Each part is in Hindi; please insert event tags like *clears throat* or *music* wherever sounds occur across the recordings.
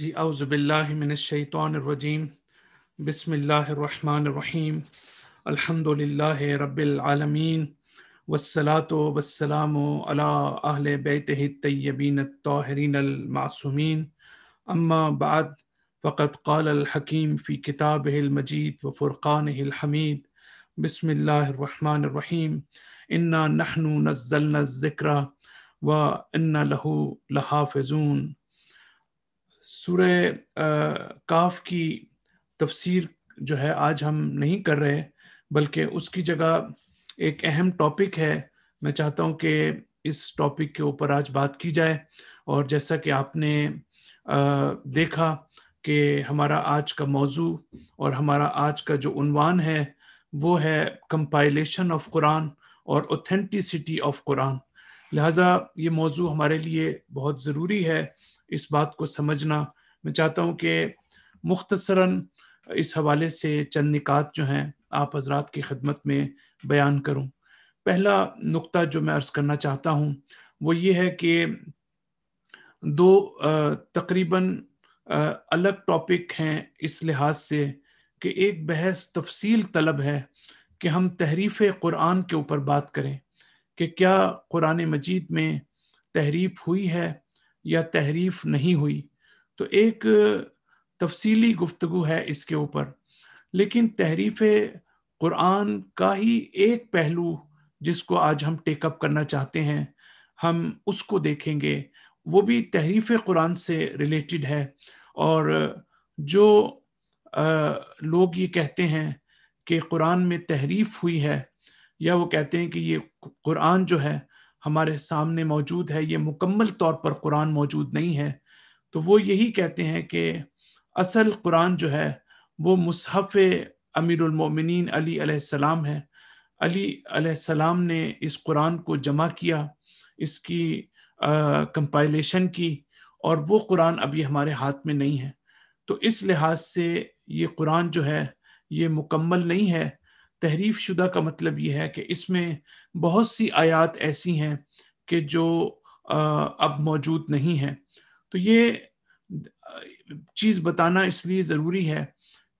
जी अउज़बिल्लिमिनशैतरजीम बसमीम अलहमदिल्ला रबालमीन वसलात वसलाम अला बैत तय्यबीन तोहरीन मासूमीन अम्मा बाद फ़कत हकीम फ़ी किताब मजीद व फ़ुर्क़ान हमीद बसमीम इन्ना नहनु नज़ल ज़िक्रा व इन्ना लहू लहाफ़ून सूर्य काफ की तफसीर जो है आज हम नहीं कर रहे बल्कि उसकी जगह एक अहम टॉपिक है मैं चाहता हूं कि इस टॉपिक के ऊपर आज बात की जाए और जैसा कि आपने देखा कि हमारा आज का मौजू और हमारा आज का जो उनवान है वो है कंपाइलेशन ऑफ कुरान और ऑथेंटिसिटी ऑफ कुरान लिहाजा ये मौजू हमारे लिए बहुत ज़रूरी है इस बात को समझना मैं चाहता हूँ कि मुख्तसरन इस हवाले से चंद निकात जो हैं आप हजरात की खदमत में बयान करूँ पहला नुक्ता जो मैं अर्ज़ करना चाहता हूँ वो ये है कि दो तकरीबन अलग टॉपिक हैं इस लिहाज से कि एक बहस तफसील तलब है कि हम तहरीफ क़ुरान के ऊपर बात करें कि क्या क़ुरान मजीद में तहरीफ हुई है या तहरीफ नहीं हुई तो एक तफसीली गुफ्तु है इसके ऊपर लेकिन तहरीफ कुरान का ही एक पहलू जिसको आज हम टेकअप करना चाहते हैं हम उसको देखेंगे वो भी तहरीफ कुरान से रिलेटेड है और जो आ, लोग ये कहते हैं कि कुरान में तहरीफ हुई है या वो कहते हैं कि ये कुरान जो है हमारे सामने मौजूद है ये मुकम्मल तौर पर कुरान मौजूद नहीं है तो वो यही कहते हैं कि असल कुरान जो है वो मुसहफ़ अमीरमिन अली है अली सलाम ने इस कुरान को जमा किया इसकी कंपाइलेशन की और वो कुरान अभी हमारे हाथ में नहीं है तो इस लिहाज से ये कुरान जो है ये मुकम्मल नहीं है तहरीफ शुदा का मतलब यह है कि इसमें बहुत सी आयात ऐसी हैं कि जो अब मौजूद नहीं है तो ये चीज़ बताना इसलिए ज़रूरी है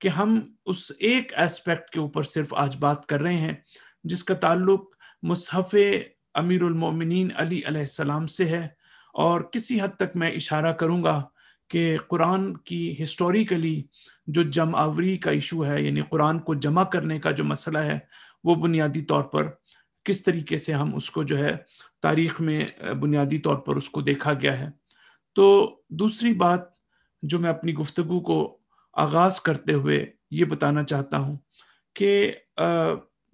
कि हम उस एक एस्पेक्ट के ऊपर सिर्फ आज बात कर रहे हैं जिसका ताल्लुक मुसहफ़ अमीरमिन अली सलाम से है और किसी हद तक मैं इशारा करूँगा कि कुरान की हिस्टोरिकली जो जमावरी का इशू है यानी कुरान को जमा करने का जो मसला है वो बुनियादी तौर पर किस तरीके से हम उसको जो है तारीख में बुनियादी तौर पर उसको देखा गया है तो दूसरी बात जो मैं अपनी गुफ्तु को आगाज़ करते हुए ये बताना चाहता हूँ कि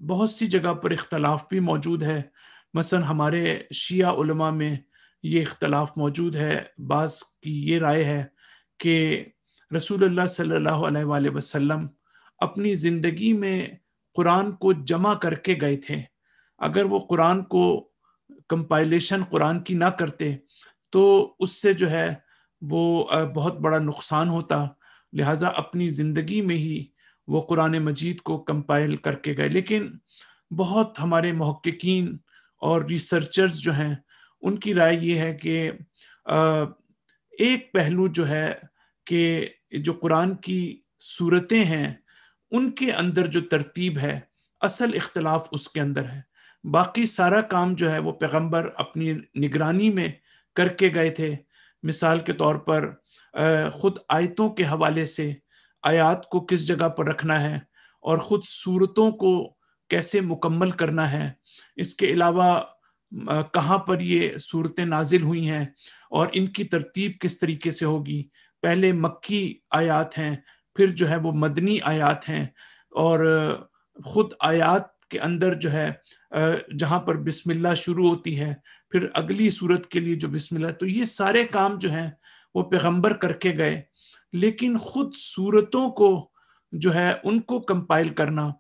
बहुत सी जगह पर इख्तलाफ भी मौजूद है मसलन हमारे शिया में ये इख्तलाफ मौजूद है बास की ये राय है कि रसूल सल्ला वसम अपनी ज़िंदगी में कुरान को जमा करके गए थे अगर वो कुरान को कंपाइलेशन कुरान की ना करते तो उससे जो है वो बहुत बड़ा नुकसान होता लिहाजा अपनी ज़िंदगी में ही वो कुरान मजीद को कंपाइल करके गए लेकिन बहुत हमारे महक्कीन और रिसर्चर्स जो हैं उनकी राय ये है कि एक पहलू जो है कि जो कुरान की सूरतें हैं उनके अंदर जो तरतीब है असल इख्तलाफ उसके अंदर है बाकी सारा काम जो है वो पैगंबर अपनी निगरानी में करके गए थे मिसाल के तौर पर ख़ुद आयतों के हवाले से आयात को किस जगह पर रखना है और ख़ुद सूरतों को कैसे मुकम्मल करना है इसके अलावा कहाँ पर ये सूरतें नाजिल हुई हैं और इनकी तरतीब किस तरीके से होगी पहले मक्की आयात हैं फिर जो है वो मदनी आयात हैं और ख़ुद आयात के अंदर जो है जहाँ पर बिस्मिल्लाह शुरू होती है फिर अगली सूरत के लिए जो बिस्मिल्लाह तो ये सारे काम जो हैं वो पैगंबर करके गए लेकिन ख़ुद सूरतों को जो है उनको कंपाइल करना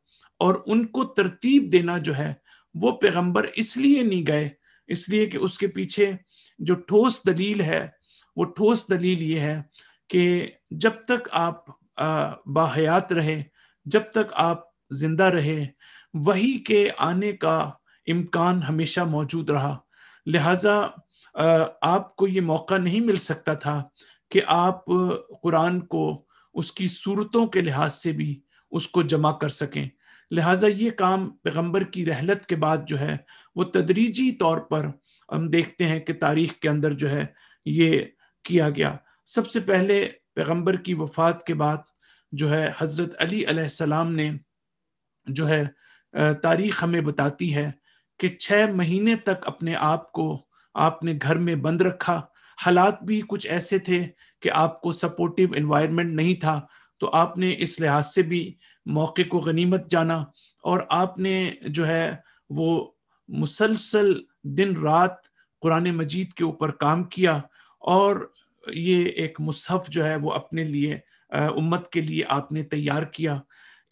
और उनको तरतीब देना जो है वो पैगंबर इसलिए नहीं गए इसलिए कि उसके पीछे जो ठोस दलील है वो ठोस दलील ये है कि जब तक आप बाहयात रहे जब तक आप जिंदा रहे वही के आने का इम्कान हमेशा मौजूद रहा लिहाजा आपको ये मौका नहीं मिल सकता था कि आप कुरान को उसकी सूरतों के लिहाज से भी उसको जमा कर सकें लिहाजा ये काम पैगम्बर की रहलत के बाद जो है वो तदरीजी तौर पर हम देखते हैं कि तारीख के अंदर जो है ये किया गया सबसे पहले पैगम्बर की वफात के बाद जो है हज़रत अली ने जो है तारीख हमें बताती है कि छः महीने तक अपने आप को आपने घर में बंद रखा हालात भी कुछ ऐसे थे कि आपको सपोर्टिव इन्वायरमेंट नहीं था तो आपने इस लिहाज से भी मौके को गनीमत जाना और आपने जो है वो मुसलसल दिन रात कुरान मजीद के ऊपर काम किया और ये एक मुसहफ जो है वो अपने लिए उम्मत के लिए आपने तैयार किया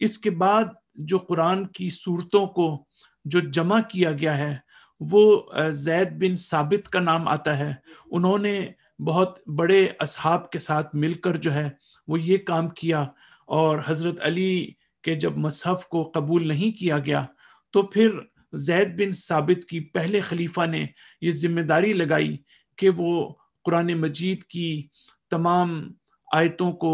इसके बाद जो कुरान की सूरतों को जो जमा किया गया है वो जैद बिन साबित का नाम आता है उन्होंने बहुत बड़े असहाब के साथ मिलकर जो है वो ये काम किया और हज़रत अली कि जब मसहफ को कबूल नहीं किया गया तो फिर जैद बिन साबित की पहले खलीफा ने ये जिम्मेदारी लगाई कि वो कुरान मजीद की तमाम आयतों को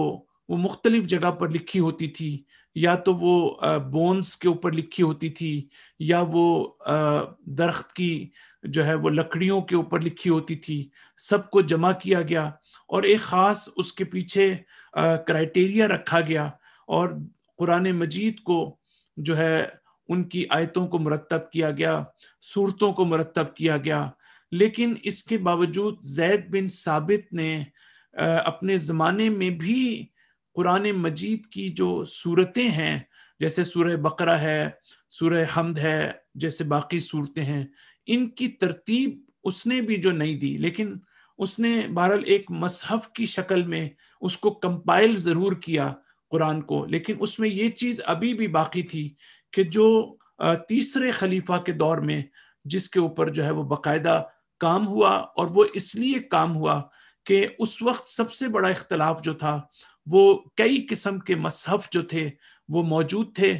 वो मुख्तलिफ जगह पर लिखी होती थी या तो वो बोन्स के ऊपर लिखी होती थी या वो दरख्त की जो है वो लकड़ियों के ऊपर लिखी होती थी सबको जमा किया गया और एक ख़ास उसके पीछे क्राइटेरिया रखा गया और कुरान मजीद को जो है उनकी आयतों को मुरतब किया गया सूरतों को मुरतब किया गया लेकिन इसके बावजूद जैद बिन साबित ने अपने ज़माने में भी कुरान मजीद की जो सूरतें हैं जैसे सूर्य बकरा है सूर्य हमद है जैसे बाकी सूरतें हैं इनकी तरतीब उसने भी जो नहीं दी लेकिन उसने बहरहाल एक मसहफ की शक्ल में उसको कंपाइल ज़रूर किया कुरान को लेकिन उसमें ये चीज़ अभी भी बाकी थी कि जो तीसरे खलीफा के दौर में जिसके ऊपर जो है वो बाकायदा काम हुआ और वो इसलिए काम हुआ कि उस वक्त सबसे बड़ा इख्तलाफ जो था वो कई किस्म के मसहफ जो थे वो मौजूद थे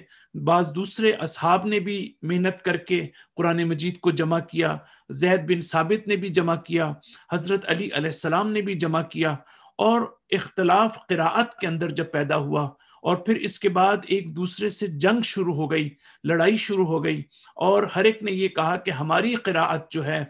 बाज दूसरे असहाब ने भी मेहनत करके कुरान मजीद को जमा किया जैद बिन साबित ने भी जमा किया हज़रत अली सलाम ने भी जमा किया और इख्तलाफ क़रात के अंदर जब पैदा हुआ और फिर इसके बाद एक दूसरे से जंग शुरू हो गई लड़ाई शुरू हो गई और हर एक ने यह कहा कि हमारी क़रात जो है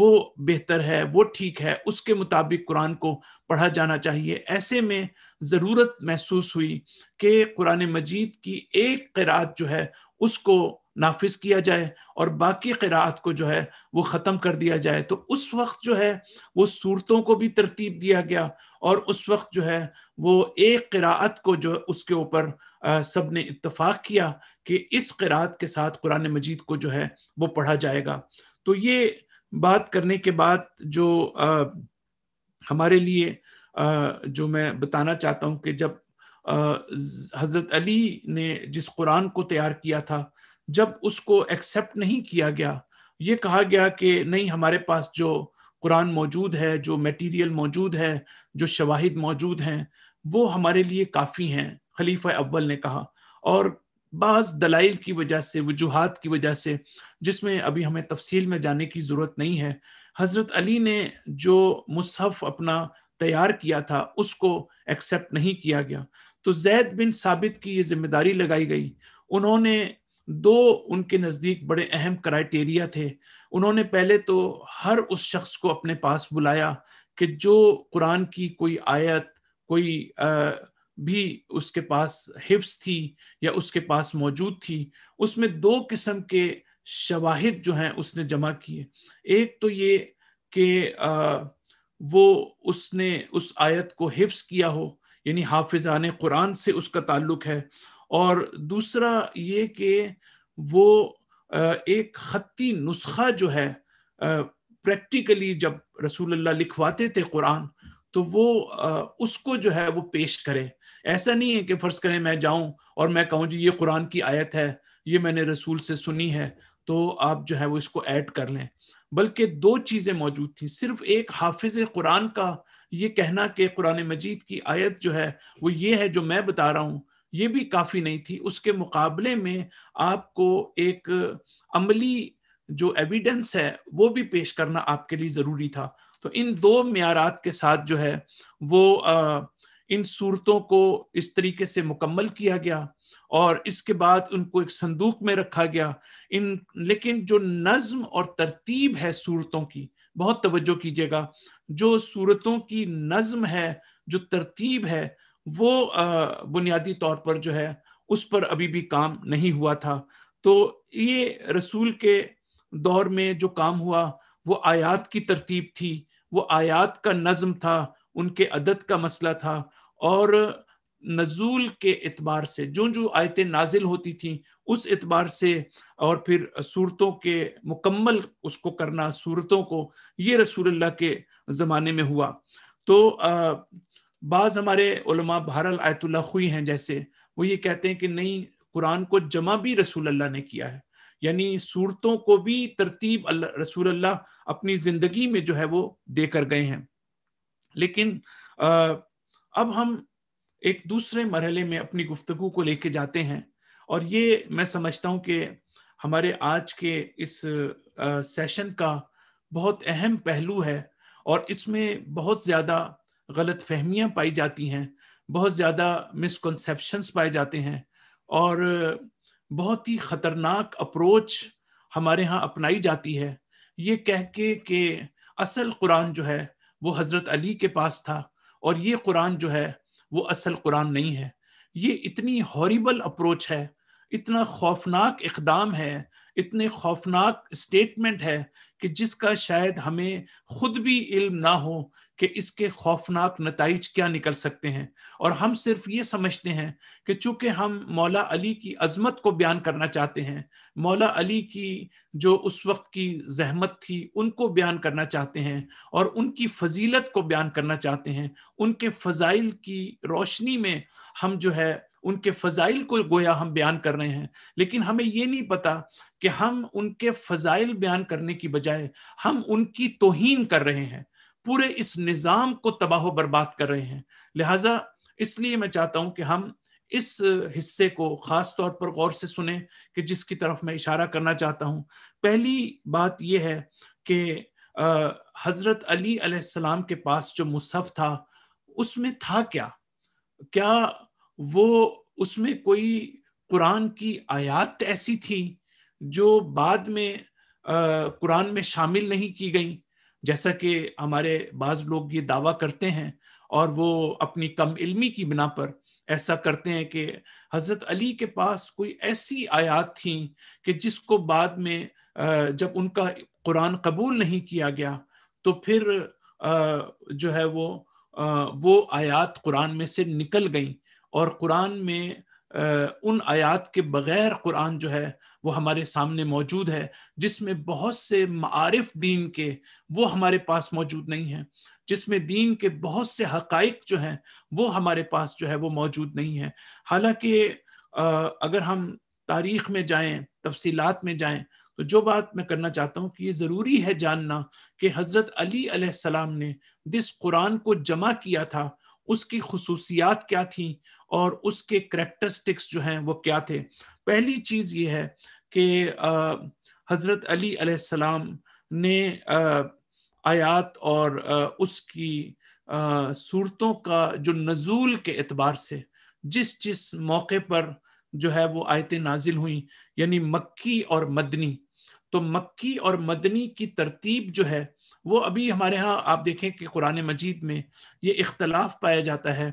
वो बेहतर है वो ठीक है उसके मुताबिक कुरान को पढ़ा जाना चाहिए ऐसे में ज़रूरत महसूस हुई कि कुरान मजीद की एक किरात जो है उसको नाफिज किया जाए और बाकी किरात को जो है वो ख़त्म कर दिया जाए तो उस वक्त जो है वो सूरतों को भी तरतीब दिया गया और उस वक्त जो है वो एक किरात को जो उसके ऊपर सब ने इतफाक किया कि इस किरात के साथ कुरान मजीद को जो है वो पढ़ा जाएगा तो ये बात करने के बाद जो आ, हमारे लिए आ, जो मैं बताना चाहता हूँ कि जब हज़रत अली ने जिस कुरान को तैयार किया था जब उसको एक्सेप्ट नहीं किया गया ये कहा गया कि नहीं हमारे पास जो कुरान मौजूद है जो मटेरियल मौजूद है जो शवाहिद मौजूद हैं वो हमारे लिए काफ़ी हैं खलीफा अव्वल ने कहा और बास दलाइल की वजह से वजूहत की वजह से जिसमें अभी हमें तफसील में जाने की ज़रूरत नहीं है हज़रत अली ने जो मुसहफ़ अपना तैयार किया था उसको एक्सेप्ट नहीं किया गया तो जैद बिन साबित की ये जिम्मेदारी लगाई गई उन्होंने दो उनके नज़दीक बड़े अहम क्राइटेरिया थे उन्होंने पहले तो हर उस शख्स को अपने पास बुलाया कि जो कुरान की कोई आयत कोई आ, भी उसके पास हिफ्स थी या उसके पास मौजूद थी उसमें दो किस्म के शवाहिद जो हैं उसने जमा किए एक तो ये कि वो उसने उस आयत को हिफ्स किया हो यानी हाफिजान कुरान से उसका ताल्लुक है और दूसरा ये कि वो एक खत्ती नुस्खा जो है प्रैक्टिकली जब रसूलुल्लाह लिखवाते थे कुरान तो वो उसको जो है वो पेश करें ऐसा नहीं है कि फ़र्ज़ करें मैं जाऊं और मैं कहूं जी ये कुरान की आयत है ये मैंने रसूल से सुनी है तो आप जो है वो इसको ऐड कर लें बल्कि दो चीज़ें मौजूद थी सिर्फ एक हाफिज कुरान का ये कहना कि कुरान मजीद की आयत जो है वो ये है जो मैं बता रहा हूँ ये भी काफ़ी नहीं थी उसके मुकाबले में आपको एक अमली जो एविडेंस है वो भी पेश करना आपके लिए ज़रूरी था तो इन दो मैारात के साथ जो है वो आ, इन सूरतों को इस तरीके से मुकम्मल किया गया और इसके बाद उनको एक संदूक में रखा गया इन लेकिन जो नज्म और तरतीब है सूरतों की बहुत तवज्जो कीजिएगा जो सूरतों की नज्म है जो तरतीब है वो बुनियादी तौर पर जो है उस पर अभी भी काम नहीं हुआ था तो ये रसूल के दौर में जो काम हुआ वो आयात की तरतीब थी वो आयात का नज़म था उनके अदद का मसला था और नजूल के एतबार से जो जो आयतें नाजिल होती थी उस एतबार से और फिर सूरतों के मुकम्मल उसको करना सूरतों को ये रसूलुल्लाह के ज़माने में हुआ तो बाज़ हमारे उलमा बहरल आयतुल्ला हुई हैं जैसे वो ये कहते हैं कि नहीं कुरान को जमा भी रसूल अल्लाह ने किया है यानी सूरतों को भी तरतीब रसूल अल्लाह अपनी ज़िंदगी में जो है वो देकर गए हैं लेकिन आ, अब हम एक दूसरे मरहले में अपनी गुफ्तु को लेके जाते हैं और ये मैं समझता हूँ कि हमारे आज के इस आ, सेशन का बहुत अहम पहलू है और इसमें बहुत ज़्यादा गलत फहमियाँ पाई जाती हैं बहुत ज़्यादा मिसकनसेप्शंस पाए जाते हैं और बहुत ही ख़तरनाक अप्रोच हमारे यहाँ अपनाई जाती है ये कह के कि असल कुरान जो है वो हज़रत अली के पास था और ये कुरान जो है वो असल कुरान नहीं है ये इतनी हॉरिबल अप्रोच है इतना खौफनाक इकदाम है इतने खौफनाक स्टेटमेंट है कि जिसका शायद हमें खुद भी इल्म ना हो कि इसके खौफनाक नतज क्या निकल सकते हैं और हम सिर्फ ये समझते हैं कि चूंकि हम मौला अली की अजमत को बयान करना चाहते हैं मौला अली की जो उस वक्त की जहमत थी उनको बयान करना चाहते हैं और उनकी फजीलत को बयान करना चाहते हैं उनके फ़जाइल की रोशनी में हम जो है उनके फ़जाइल को गोया हम बयान कर रहे हैं लेकिन हमें ये नहीं पता कि हम उनके फ़जाइल बयान करने की बजाय हम उनकी तोहन कर रहे हैं पूरे इस निज़ाम को तबाह बर्बाद कर रहे हैं लिहाजा इसलिए मैं चाहता हूं कि हम इस हिस्से को ख़ास तौर पर गौर से सुने कि जिसकी तरफ मैं इशारा करना चाहता हूं पहली बात यह है कि हज़रत अली अलैहिस्सलाम के पास जो मुसहफ था उसमें था क्या क्या वो उसमें कोई कुरान की आयात ऐसी थी जो बाद में कुरान में शामिल नहीं की गई जैसा कि हमारे बाज लोग ये दावा करते हैं और वो अपनी कम इल्मी की बिना पर ऐसा करते हैं कि हज़रत अली के पास कोई ऐसी आयात थी कि जिसको बाद में जब उनका कुरान कबूल नहीं किया गया तो फिर जो है वो वो आयात कुरान में से निकल गई और कुरान में उन आयात के बगैर कुरान जो है वो हमारे सामने मौजूद है जिसमें बहुत से मारिफ दीन के वो हमारे पास मौजूद नहीं है जिसमें दीन के बहुत से हकाइक जो हैं वो हमारे पास जो है वो मौजूद नहीं है हालांकि अगर हम तारीख में जाएं तफसीलात में जाएं तो जो बात मैं करना चाहता हूँ कि ये ज़रूरी है जानना कि हज़रत अली सलाम ने जिस कुरान को जमा किया था उसकी खसूसियात क्या थी और उसके करेक्टरिस्टिक्स जो हैं वो क्या थे पहली चीज़ ये है कि हज़रत अली सलाम ने आयात और उसकी सूरतों का जो नज़ूल के एतबार से जिस जिस मौके पर जो है वो आयतें नाजिल हुई यानी मक्की और मदनी तो मक्की और मदनी की तरतीब जो है वो अभी हमारे यहाँ आप देखें कि कुरान मजीद में ये इख्तलाफ पाया जाता है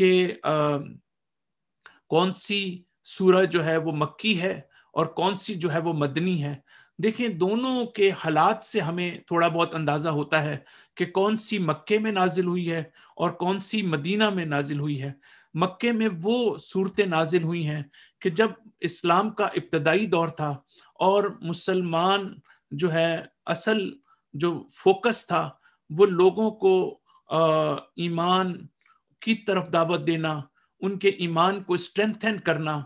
कि कौन सी सूरह जो है वो मक्की है और कौन सी जो है वो मदनी है देखें दोनों के हालात से हमें थोड़ा बहुत अंदाज़ा होता है कि कौन सी मक्के में नाजिल हुई है और कौन सी मदीना में नाजिल हुई है मक्के में वो सूरतें नाजिल हुई हैं कि जब इस्लाम का इब्तदाई दौर था और मुसलमान जो है असल जो फोकस था वो लोगों को ईमान की तरफ दावत देना उनके ईमान को स्ट्रेंथन करना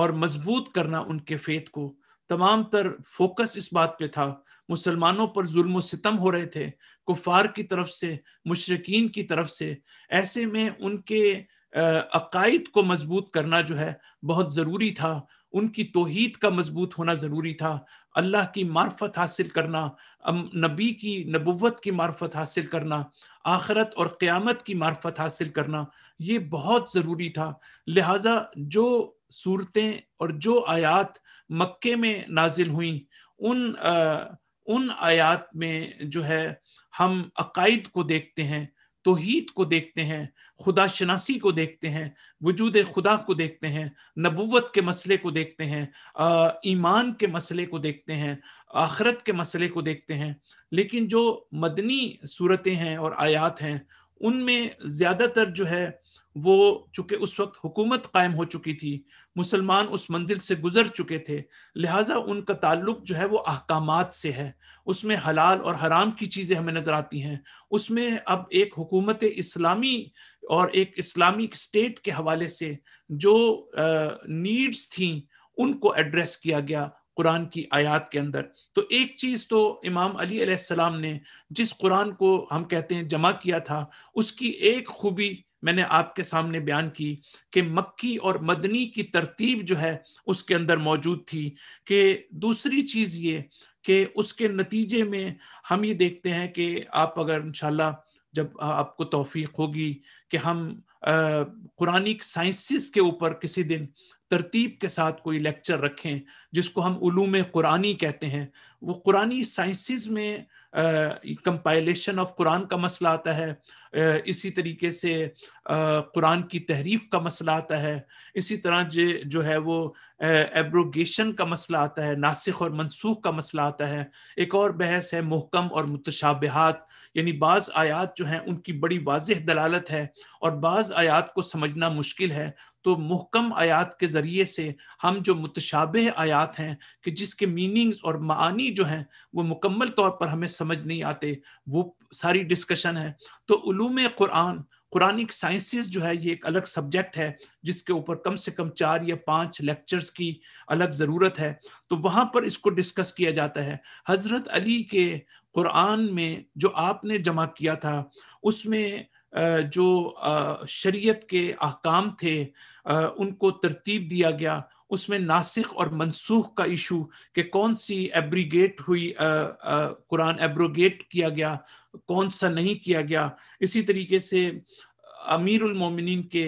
और मजबूत करना उनके फेथ को तमाम तर फोकस इस बात पे था मुसलमानों पर जुल्म सितम हो रहे थे कुफार की तरफ से मुशरकिन की तरफ से ऐसे में उनके अकायद को मजबूत करना जो है बहुत ज़रूरी था उनकी तोहीद का मजबूत होना ज़रूरी था अल्लाह की मार्फत हासिल करना नबी की नबुवत की मार्फत हासिल करना आखरत और क़्यामत की मार्फत हासिल करना ये बहुत ज़रूरी था लिहाजा जो सूरतें और जो आयात मक्के में नाजिल हुई उन आ, उन आयात में जो है हम अकायद को देखते हैं तोहीद को देखते हैं खुदा शनासी को देखते हैं वजूद खुदा को देखते हैं नबूवत के मसले को देखते हैं ईमान के मसले को देखते हैं आखरत के मसले को देखते हैं लेकिन जो मदनी सूरतें हैं और आयात हैं उनमें ज़्यादातर जो है वो चूंकि उस वक्त हुकूमत कायम हो चुकी थी मुसलमान उस मंजिल से गुजर चुके थे लिहाजा उनका ताल्लुक जो है वो अहकाम से है उसमें हलाल और हराम की चीज़ें हमें नज़र आती हैं उसमें अब एक हुकूमत इस्लामी और एक इस्लामिक स्टेट के हवाले से जो नीड्स थी उनको एड्रेस किया गया कुरान की आयात के अंदर तो एक चीज तो इमाम अली अलैहिस्सलाम ने जिस कुरान को हम कहते हैं जमा किया था उसकी एक खूबी मैंने आपके सामने बयान की कि मक्की और मदनी की तरतीब जो है उसके अंदर मौजूद थी कि दूसरी चीज़ ये कि उसके नतीजे में हम ये देखते हैं कि आप अगर इन जब आपको तोफीक होगी कि हम कुरानिक साइंसिस के ऊपर किसी दिन तरतीब के साथ कोई लेक्चर रखें जिसको हम उलूम कुरानी कहते हैं वो कुरानी साइंसिस में कंपाइलेशन ऑफ कुरान का मसला आता है इसी तरीके से कुरान की तहरीफ का मसला आता है इसी तरह जे जो है वो एब्रोगेशन का मसला आता है नासिक और मनसूख का मसला आता है एक और बहस है मोहकम और मुतशाबहत यानी बाज़ आयात जो हैं उनकी बड़ी वाज दलालत है और बाज़ आयात को समझना मुश्किल है तो मुहकम आयात के ज़रिए से हम जो मुतशाब आयात हैं कि जिसके मीनिंग्स और मानी जो हैं वो मुकम्मल तौर पर हमें समझ नहीं आते वो सारी डिस्कशन है तो उलूम कुरान कुरानिक साइंसेस जो है ये एक अलग सब्जेक्ट है जिसके ऊपर कम से कम चार या पांच लेक्चर्स की अलग ज़रूरत है तो वहाँ पर इसको डिस्कस किया जाता है हज़रत अली के कुरान में जो आपने जमा किया था उसमें जो शरीयत के अहकाम थे उनको तरतीब दिया गया उसमें नासिक और मनसूख का इशू कि कौन सी एब्रीगेट हुई कुरान एब्रोगेट किया गया कौन सा नहीं किया गया इसी तरीके से अमीरमिन के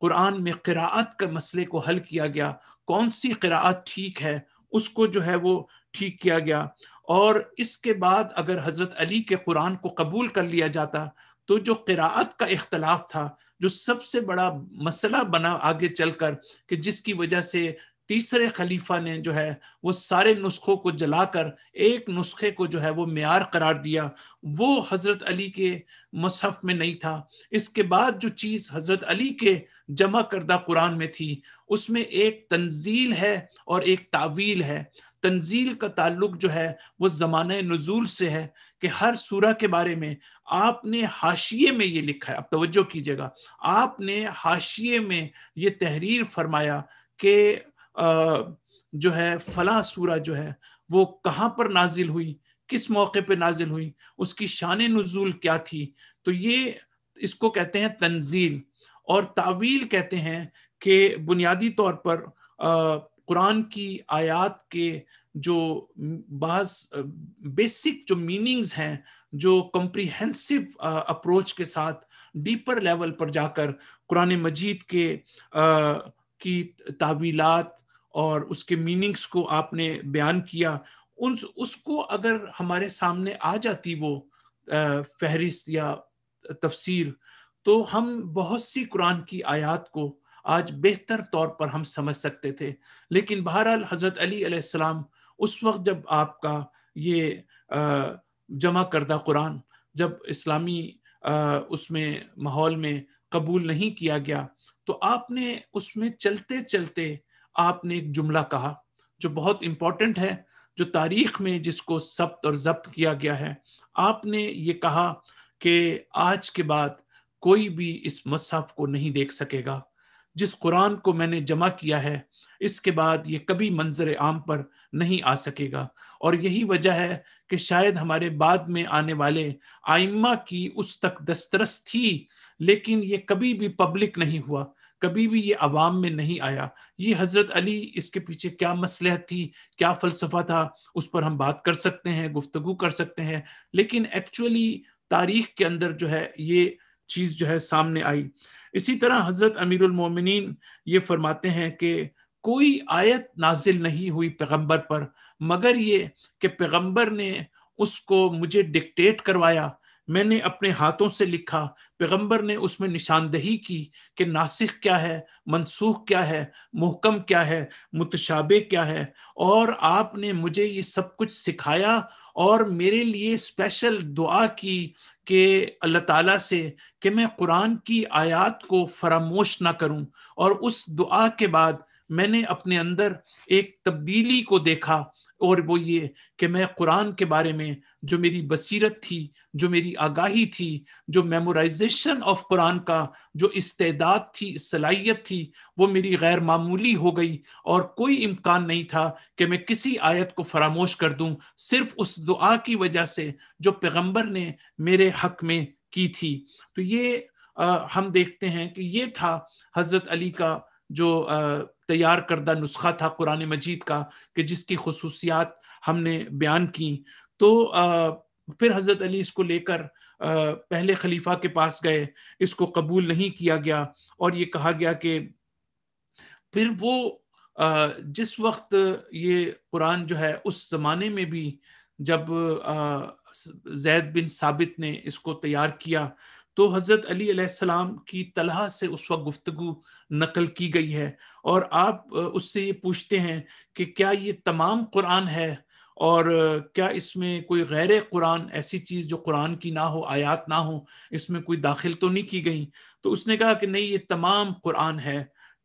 कुरान में किरात के मसले को हल किया गया कौन सी किरात ठीक है उसको जो है वो ठीक किया गया और इसके बाद अगर हज़रत अली के कुरान को कबूल कर लिया जाता तो जो किरात का इख्तलाफ था जो सबसे बड़ा मसला बना आगे चलकर कि जिसकी वजह से तीसरे खलीफा ने जो है वो सारे नुस्खों को जलाकर एक नुस्खे को जो है वो मैार करार दिया वो हज़रत अली के मुसहफ में नहीं था इसके बाद जो चीज़ हज़रत अली के जमा करदा कुरान में थी उसमें एक तंजील है और एक तावील है तंजील का ताल्लुक जो है वो ज़मान नज़ूल से है कि हर सूरा के बारे में आपने हाशिए में ये लिखा है आप तवज्जो कीजिएगा आपने हाशिए में ये तहरीर फरमाया कि जो है फला सूरा जो है वो कहाँ पर नाजिल हुई किस मौके पर नाजिल हुई उसकी शान नज़ूल क्या थी तो ये इसको कहते हैं तंजील और तावील कहते हैं कि बुनियादी तौर पर कुरान की आयात के जो बाज बेसिक जो मीनिंग्स हैं जो कम्प्रीहेंसिव अप्रोच के साथ डीपर लेवल पर जाकर कुरान मजीद के आ, की तावीलात और उसके मीनिंग्स को आपने बयान किया उन उसको अगर हमारे सामने आ जाती वो फहरिस्त या तफसीर तो हम बहुत सी कुरान की आयात को आज बेहतर तौर पर हम समझ सकते थे लेकिन बहरहाल हज़रत अली अलैहिस्सलाम उस वक्त जब आपका ये जमा करदा कुरान जब इस्लामी उसमें माहौल में कबूल नहीं किया गया तो आपने उसमें चलते चलते आपने एक जुमला कहा जो बहुत इम्पोर्टेंट है जो तारीख में जिसको सब्त और जब्त किया गया है आपने ये कहा कि आज के बाद कोई भी इस मसहफ को नहीं देख सकेगा जिस कुरान को मैंने जमा किया है इसके बाद ये कभी मंजर आम पर नहीं आ सकेगा और यही वजह है कि शायद हमारे बाद में आने वाले आइम्मा की उस तक दस्तरस थी लेकिन ये कभी भी पब्लिक नहीं हुआ कभी भी ये आवाम में नहीं आया ये हज़रत अली इसके पीछे क्या मसलहत थी क्या फ़लसफ़ा था उस पर हम बात कर सकते हैं गुफ्तु कर सकते हैं लेकिन एक्चुअली तारीख के अंदर जो है ये चीज़ जो है सामने आई इसी तरह हजरत अमीरमिन ये फरमाते हैं कि कोई आयत नाजिल नहीं हुई पैगम्बर पर मगर ये कि पैगम्बर ने उसको मुझे डिक्टेट करवाया मैंने अपने हाथों से लिखा पैगम्बर ने उसमें निशानदही की कि नासिक क्या है मनसूख क्या है मुहकम क्या है मुतशाबे क्या है और आपने मुझे ये सब कुछ सिखाया और मेरे लिए स्पेशल दुआ की कि अल्लाह ताला से कि मैं कुरान की आयत को फरामोश ना करूं और उस दुआ के बाद मैंने अपने अंदर एक तब्दीली को देखा और वो ये कि मैं कुरान के बारे में जो मेरी बसीरत थी जो मेरी आगाही थी जो मेमोराइजेशन ऑफ कुरान का जो इस्तेदाद थी सलाहियत थी वो मेरी गैर मामूली हो गई और कोई इम्कान नहीं था कि मैं किसी आयत को फरामोश कर दूं सिर्फ उस दुआ की वजह से जो पैगम्बर ने मेरे हक में की थी तो ये आ, हम देखते हैं कि ये था हज़रत अली का जो आ, तैयार करदा नुस्खा था कुरान मजीद का कि जिसकी खसूसियात हमने बयान की तो फिर हज़रत अली इसको लेकर पहले खलीफा के पास गए इसको कबूल नहीं किया गया और ये कहा गया कि फिर वो जिस वक्त ये कुरान जो है उस ज़माने में भी जब जैद बिन साबित ने इसको तैयार किया तो हज़रत अली सलाम की तलह से उस वक्त गुफ्तगु नकल की गई है और आप उससे ये पूछते हैं कि क्या ये तमाम कुरान है और क्या इसमें कोई गैर कुरान ऐसी चीज़ जो कुरान की ना हो आयात ना हो इसमें कोई दाखिल तो नहीं की गई तो उसने कहा कि नहीं ये तमाम कुरान है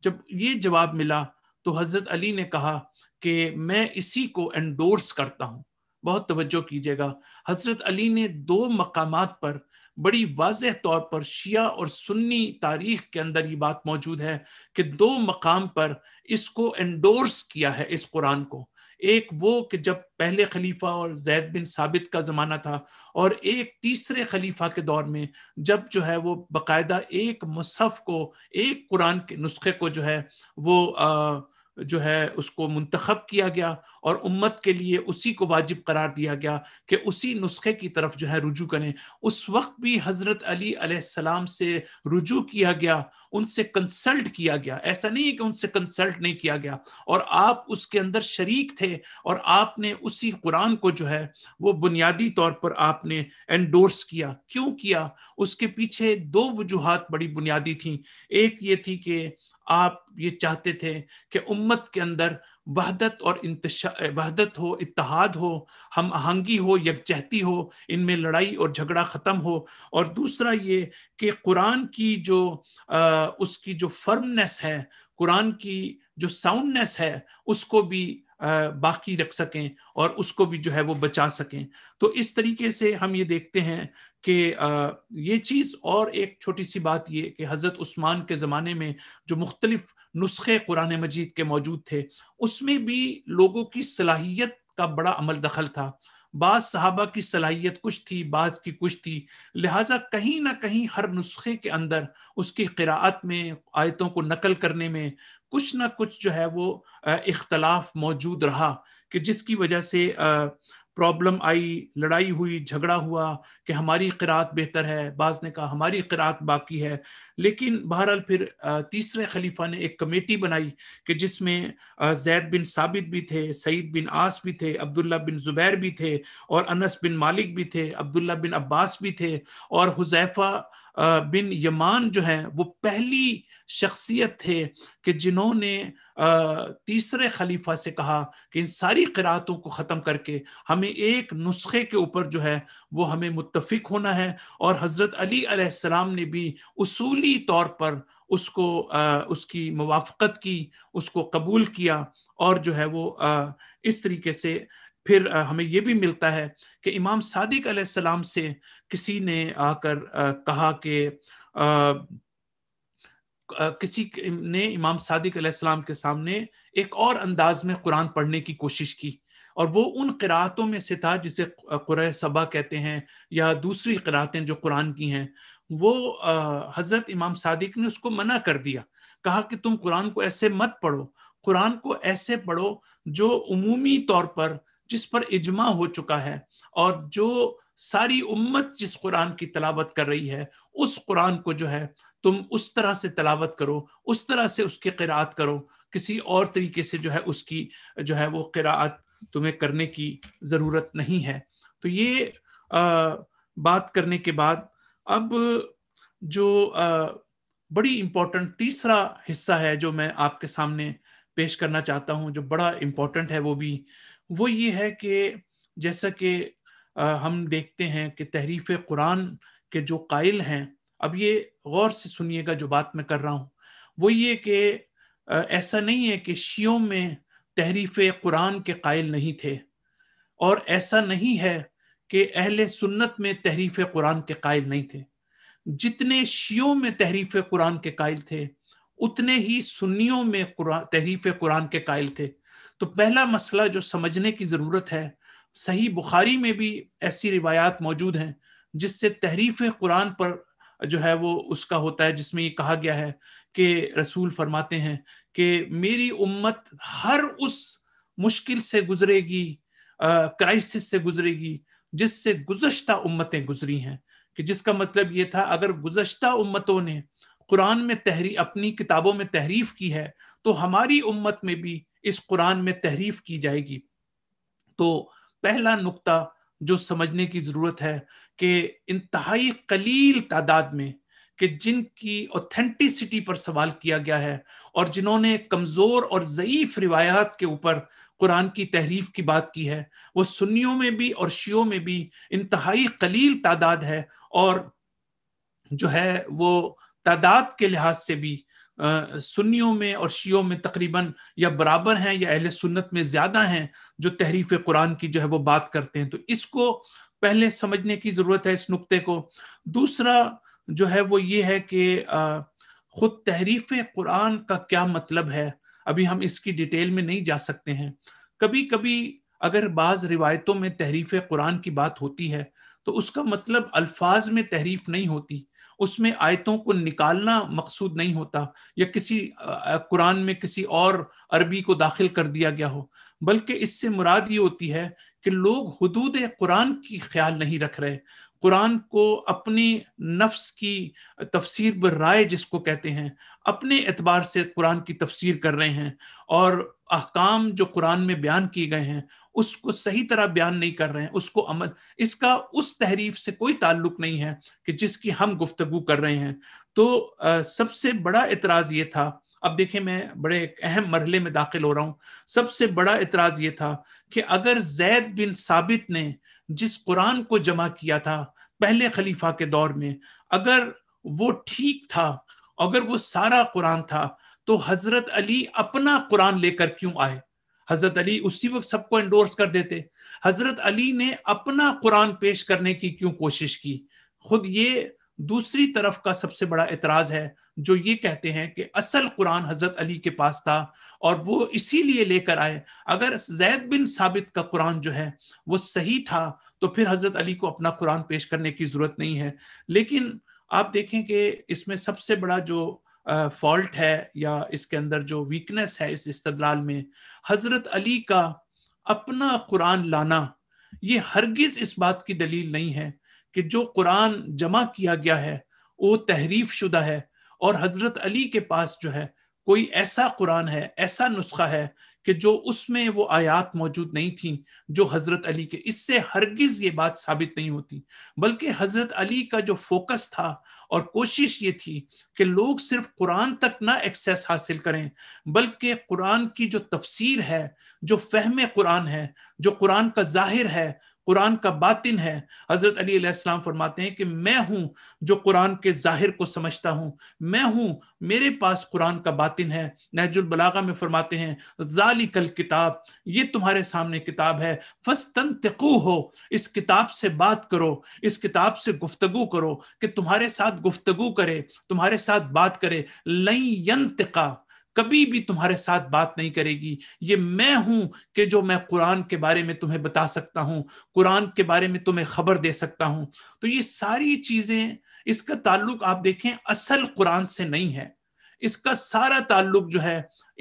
जब ये जवाब मिला तो हज़रत अली ने कहा कि मैं इसी को एंडोर्स करता हूँ बहुत तवज्जो कीजिएगा हज़रत अली ने दो मकामात पर बड़ी वाज तौर पर शिया और सुन्नी तारीख के अंदर ये बात मौजूद है कि दो मकाम पर इसको एंडोर्स किया है इस कुरान को एक वो कि जब पहले खलीफा और जैद बिन साबित का ज़माना था और एक तीसरे खलीफा के दौर में जब जो है वो बाकायदा एक मुसहफ को एक कुरान के नुस्खे को जो है वो आ, जो है उसको मुंतखब किया गया और उम्मत के लिए उसी को वाजिब करार दिया गया कि उसी नुस्खे की तरफ जो है रुजू करें उस वक्त भी हज़रत अली अलैहिस्सलाम से रुजू किया गया उनसे कंसल्ट किया गया ऐसा नहीं है कि उनसे कंसल्ट नहीं किया गया और आप उसके अंदर शरीक थे और आपने उसी कुरान को जो है वो बुनियादी तौर पर आपने एंडोर्स किया क्यों किया उसके पीछे दो वजूहत बड़ी बुनियादी थी एक ये थी कि आप ये चाहते थे कि उम्मत के अंदर वहदत और वहदत हो इतहाद हो हम आहंगी हो यकजहती हो इनमें लड़ाई और झगड़ा ख़त्म हो और दूसरा ये कि कुरान की जो आ, उसकी जो फर्मनेस है कुरान की जो साउंडनेस है उसको भी बाकी रख सकें और उसको भी जो है वो बचा सकें तो इस तरीके से हम ये देखते हैं कि ये चीज़ और एक छोटी सी बात ये कि हज़रत उस्मान के ज़माने में जो मुख्तलिफ नुस्खे कुरान मजीद के मौजूद थे उसमें भी लोगों की सलाहियत का बड़ा अमल दखल था बाद साहबा की सलाहियत कुछ थी बाद की कुछ थी लिहाजा कहीं ना कहीं हर नुस्खे के अंदर उसकी किरात में आयतों को नकल करने में कुछ ना कुछ जो है वो इख्तलाफ मौजूद रहा कि जिसकी वजह से प्रॉब्लम आई लड़ाई हुई झगड़ा हुआ कि हमारी किरात बेहतर है बाज ने कहा हमारी किरात बाकी है लेकिन बहरहाल फिर तीसरे खलीफा ने एक कमेटी बनाई कि जिसमें जैद बिन साबित भी थे सईद बिन आस भी थे अब्दुल्ला बिन जुबैर भी थे और अनस बिन मालिक भी थे अब्दुल्ला बिन अब्बास भी थे और हुजैफा बिन यमान जो है वो पहली शख्सियत थे कि जिन्होंने तीसरे खलीफा से कहा कि इन सारी किरातों को ख़त्म करके हमें एक नुस्खे के ऊपर जो है वो हमें मुतफिक होना है और हज़रत अली अलैहिस्सलाम ने भी उसूली तौर पर उसको उसकी मुवाफ़त की उसको कबूल किया और जो है वो इस तरीके से फिर हमें ये भी मिलता है कि इमाम सादिक सलाम से किसी ने आकर कहा कि किसी ने इमाम सादिक सलाम के सामने एक और अंदाज में कुरान पढ़ने की कोशिश की और वो उन किरातों में से था जिसे कुर सबा कहते हैं या दूसरी किरातें जो कुरान की हैं वो हज़रत इमाम सादिक ने उसको मना कर दिया कहा कि तुम कुरान को ऐसे मत पढ़ो कुरान को ऐसे पढ़ो जो उमूमी तौर पर जिस पर इजमा हो चुका है और जो सारी उम्मत जिस कुरान की तलावत कर रही है उस कुरान को जो है तुम उस तरह से तलावत करो उस तरह से उसकी किरात करो किसी और तरीके से जो है उसकी जो है वो किरात तुम्हें करने की ज़रूरत नहीं है तो ये आ, बात करने के बाद अब जो आ, बड़ी इम्पोर्टेंट तीसरा हिस्सा है जो मैं आपके सामने पेश करना चाहता हूँ जो बड़ा इम्पोर्टेंट है वो भी वो ये है कि जैसा कि हम देखते हैं कि तहरीफ कुरान के जो कायल हैं अब ये गौर से सुनिएगा जो बात मैं कर रहा हूँ वो ये कि ऐसा नहीं है कि शियों में तहरीफ कुरान के कायल नहीं थे और ऐसा नहीं है कि अहल सुन्नत में तहरीफ कुरान के कायल नहीं थे जितने शियों में तहरीफ कुरान के कायल थे उतने ही सुन्नियों में तहरीफ कुरान के कायल थे तो पहला मसला जो समझने की ज़रूरत है सही बुखारी में भी ऐसी रिवायात मौजूद हैं जिससे तहरीफ कुरान पर जो है वो उसका होता है जिसमें ये कहा गया है कि रसूल फरमाते हैं कि मेरी उम्मत हर उस मुश्किल से गुजरेगी क्राइसिस से गुजरेगी जिससे गुजशत उम्मतें गुजरी हैं कि जिसका मतलब ये था अगर गुजशत उम्मतों ने कुरान में तहरी अपनी किताबों में तहरीफ की है तो हमारी उम्मत में भी इस कुरान में तहरीफ की जाएगी तो पहला नुक्ता जो समझने की ज़रूरत है कि इंतहाई कलील तादाद में कि जिनकी ऑथेंटिसिटी पर सवाल किया गया है और जिन्होंने कमज़ोर और ज़यीफ़ रिवायात के ऊपर कुरान की तहरीफ की बात की है वो सुन्नियों में भी और शियों में भी इंतहाई कलील तादाद है और जो है वो तादाद के लिहाज से भी सुन्नियों में और शियों में तकरीबन या बराबर हैं या अहले सुन्नत में ज़्यादा हैं जो तहरीफ कुरान की जो है वो बात करते हैं तो इसको पहले समझने की ज़रूरत है इस नुक्ते को दूसरा जो है वो ये है कि ख़ुद तहरीफ कुरान का क्या मतलब है अभी हम इसकी डिटेल में नहीं जा सकते हैं कभी कभी अगर बाज़ रिवायतों में तहरीफ कुरान की बात होती है तो उसका मतलब अल्फाज में तहरीफ नहीं होती उसमें आयतों को निकालना मकसूद नहीं होता या किसी कुरान में किसी और अरबी को दाखिल कर दिया गया हो बल्कि इससे मुराद ये होती है कि लोग हदूद कुरान की ख्याल नहीं रख रहे कुरान को अपने नफ्स की तफसीर ब राय जिसको कहते हैं अपने एतबार से कुरान की तफसीर कर रहे हैं और अहकाम जो कुरान में बयान किए गए हैं उसको सही तरह बयान नहीं कर रहे हैं उसको अमल इसका उस तहरीफ से कोई ताल्लुक नहीं है कि जिसकी हम गुफ्तगु कर रहे हैं तो आ, सबसे बड़ा एतराज ये था अब देखिए मैं बड़े अहम मरहले में दाखिल हो रहा हूँ सबसे बड़ा एतराज ये था कि अगर जैद बिन साबित ने जिस कुरान को जमा किया था पहले खलीफा के दौर में अगर वो ठीक था अगर वो सारा कुरान था तो हजरत अली अपना कुरान लेकर क्यों आए हजरत अली उसी वक्त सबको एंडोर्स कर देते हजरत अली ने अपना कुरान पेश करने की क्यों कोशिश की खुद ये दूसरी तरफ का सबसे बड़ा एतराज है जो ये कहते हैं कि असल कुरान हजरत अली के पास था और वो इसीलिए लेकर आए अगर जैद बिन साबित का कुरान जो है वो सही था तो फिर हजरत अली को अपना कुरान पेश करने की जरूरत नहीं है लेकिन आप देखें कि इसमें सबसे बड़ा जो फॉल्ट है या इसके अंदर जो वीकनेस है इस इस्तलाल में हजरत अली का अपना कुरान लाना ये हरगिज इस बात की दलील नहीं है कि जो कुरान जमा किया गया है वो तहरीफ शुदा है और हजरत अली के पास जो है कोई ऐसा कुरान है ऐसा नुस्खा है कि जो उसमें वो आयात मौजूद नहीं थी जो हजरत अली के इससे हरगिज ये बात साबित नहीं होती बल्कि हजरत अली का जो फोकस था और कोशिश ये थी कि लोग सिर्फ कुरान तक ना एक्सेस हासिल करें बल्कि कुरान की जो तफसीर है जो फहम कुरान है जो कुरान का जाहिर है कुरान का बातिन है हजरत अली अलैहिस्सलाम फरमाते हैं कि मैं हूं जो कुरान के जाहिर को समझता हूं मैं हूं मेरे पास कुरान का बातिन है नहजुल बलागा में फरमाते हैं जाली कल किताब ये तुम्हारे सामने किताब है फस तन हो इस किताब से बात करो इस किताब से गुफ्तगु करो कि तुम्हारे साथ गुफ्तगु करे तुम्हारे साथ बात करे लई यंतका कभी भी तुम्हारे साथ बात नहीं करेगी ये मैं हूं कि जो मैं कुरान के बारे में तुम्हें बता सकता हूं कुरान के बारे में तुम्हें खबर दे सकता हूं तो ये सारी चीजें इसका ताल्लुक आप देखें असल कुरान से नहीं है इसका सारा ताल्लुक जो है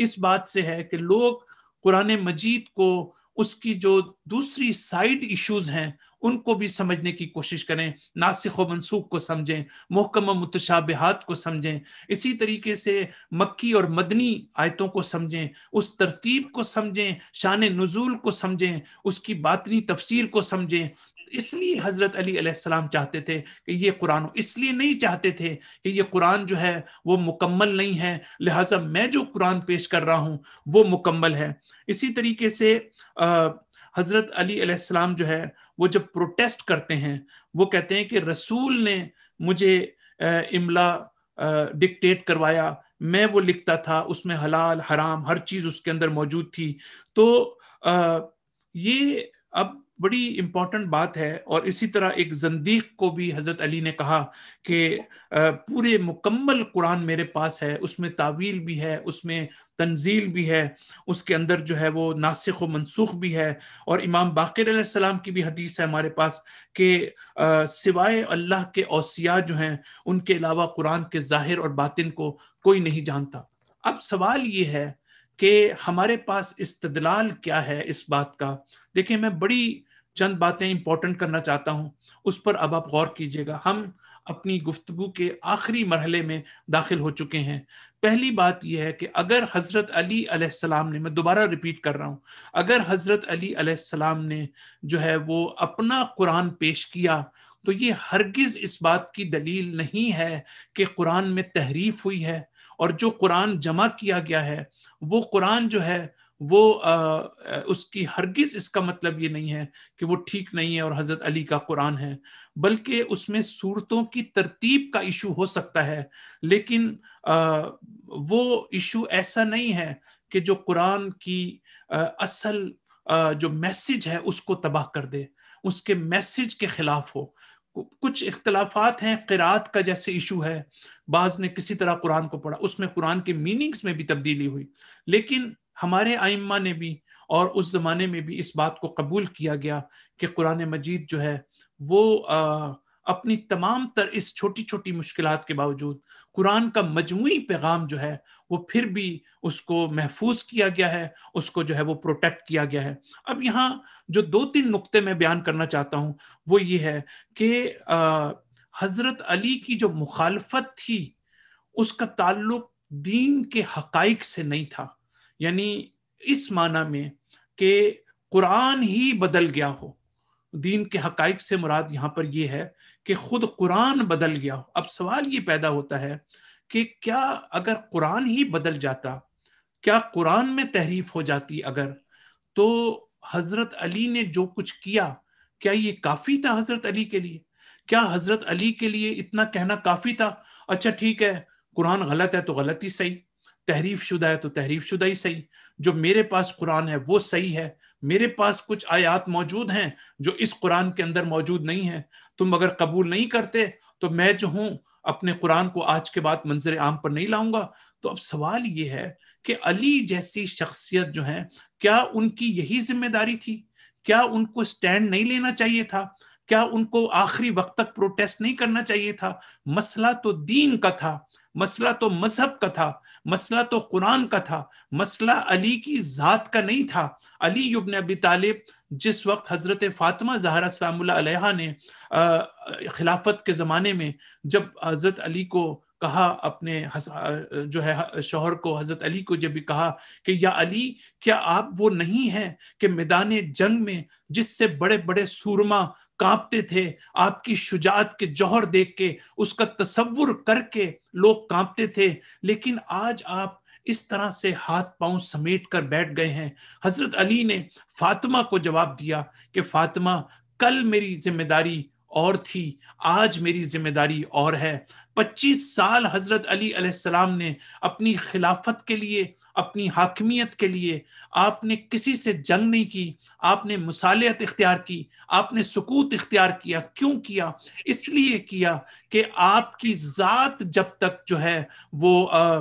इस बात से है कि लोग कुरान मजीद को उसकी जो दूसरी साइड इश्यूज हैं उनको भी समझने की कोशिश करें नासिक व मनसूख को समझें मोहकम मुतशाबिहात को समझें इसी तरीके से मक्की और मदनी आयतों को समझें उस तरतीब को समझें शान नजूल को समझें उसकी बातनी तफसीर को समझें इसलिए हज़रत अली अलैहिस्सलाम चाहते थे कि ये कुरान इसलिए नहीं चाहते थे कि ये कुरान जो है वो मुकम्मल नहीं है लिहाजा मैं जो कुरान पेश कर रहा हूँ वो मुकम्मल है इसी तरीके से हज़रत अली अलैहिस्सलाम जो है वो जब प्रोटेस्ट करते हैं वो कहते हैं कि रसूल ने मुझे इमला डिक्टेट करवाया मैं वो लिखता था उसमें हलाल हराम हर चीज़ उसके अंदर मौजूद थी तो ये अब बड़ी इंपॉर्टेंट बात है और इसी तरह एक जंदीक को भी हज़रत अली ने कहा कि पूरे मुकम्मल कुरान मेरे पास है उसमें तावील भी है उसमें तंजील भी है उसके अंदर जो है वो नासिक व मनसूख भी है और इमाम बाकर सलाम की भी हदीस है हमारे पास कि सिवाय अल्लाह के औसिया जो हैं उनके अलावा कुरान के ज़ाहिर और बातिन को कोई नहीं जानता अब सवाल ये है कि हमारे पास इस्तदलाल क्या है इस बात का देखिए मैं बड़ी चंद बातें इंपॉर्टेंट करना चाहता हूं उस पर अब आप गौर कीजिएगा हम अपनी गुफ्तगु के आखिरी मरहले में दाखिल हो चुके हैं पहली बात यह है कि अगर हज़रत अली अलैहिस्सलाम ने मैं दोबारा रिपीट कर रहा हूँ अगर हज़रत अली अलैहिस्सलाम ने जो है वो अपना कुरान पेश किया तो ये हरगिज़ इस बात की दलील नहीं है कि कुरान में तहरीफ हुई है और जो कुरान जमा किया गया है वो कुरान जो है वो आ, उसकी हरगिज इसका मतलब ये नहीं है कि वो ठीक नहीं है और हजरत अली का कुरान है बल्कि उसमें सूरतों की तरतीब का इशू हो सकता है लेकिन आ, वो इशू ऐसा नहीं है कि जो कुरान की आ, असल आ, जो मैसेज है उसको तबाह कर दे उसके मैसेज के खिलाफ हो कुछ इख्तलाफात हैं किरात का जैसे इशू है बाज ने किसी तरह कुरान को पढ़ा उसमें कुरान के मीनिंग्स में भी तब्दीली हुई लेकिन हमारे आइम्मा ने भी और उस ज़माने में भी इस बात को कबूल किया गया कि कुरान मजीद जो है वो आ, अपनी तमाम तर इस छोटी छोटी मुश्किल के बावजूद कुरान का मजमू पैगाम जो है वो फिर भी उसको महफूज किया गया है उसको जो है वो प्रोटेक्ट किया गया है अब यहाँ जो दो तीन नुकते मैं बयान करना चाहता हूँ वो ये है कि हज़रत अली की जो मुखालफत थी उसका ताल्लुक दीन के हकाइक से नहीं था यानी इस माना में कि कुरान ही बदल गया हो दीन के हक से मुराद यहाँ पर यह है कि खुद कुरान बदल गया हो अब सवाल ये पैदा होता है कि क्या अगर कुरान ही बदल जाता क्या कुरान में तहरीफ हो जाती अगर तो हजरत अली ने जो कुछ किया क्या ये काफी था हजरत अली के लिए क्या हजरत अली के लिए इतना कहना काफी था अच्छा ठीक है कुरान गलत है तो गलत ही सही तहरीफ शुदा है तो तहरीफ शुदा ही सही जो मेरे पास कुरान है वो सही है मेरे पास कुछ आयात मौजूद हैं जो इस कुरान के अंदर मौजूद नहीं है तुम अगर कबूल नहीं करते तो मैं जो हूँ अपने कुरान को आज के बाद मंजर आम पर नहीं लाऊंगा तो अब सवाल ये है कि अली जैसी शख्सियत जो है क्या उनकी यही जिम्मेदारी थी क्या उनको स्टैंड नहीं लेना चाहिए था क्या उनको आखिरी वक्त तक प्रोटेस्ट नहीं करना चाहिए था मसला तो दीन का था मसला तो मजहब का था मसला तो कुरान का था मसला अली की ज़ात का नहीं था अली युबन अबी तालिब जिस वक्त हज़रत फ़ातिमा जहरा सलाम ने खिलाफत के ज़माने में जब हज़रत अली को कहा अपने जो है शोहर को हजरत अली को जब भी कहा कि या अली क्या आप वो नहीं हैं कि मैदान जंग में जिससे बड़े बड़े सूरमा कांपते थे आपकी शुजात के जौहर देख के उसका तस्वुर करके लोग कांपते थे लेकिन आज आप इस तरह से हाथ पांव समेट कर बैठ गए हैं हजरत अली ने फातिमा को जवाब दिया कि फातिमा कल मेरी जिम्मेदारी और थी आज मेरी जिम्मेदारी और है 25 साल हजरत अली सलाम ने अपनी खिलाफत के लिए अपनी हाकमियत के लिए आपने किसी से जंग नहीं की आपने मुसालियत इख्तियार की आपने सकूत इख्तियार किया क्यों किया इसलिए किया कि आपकी ज़ात जब तक जो है वो आ,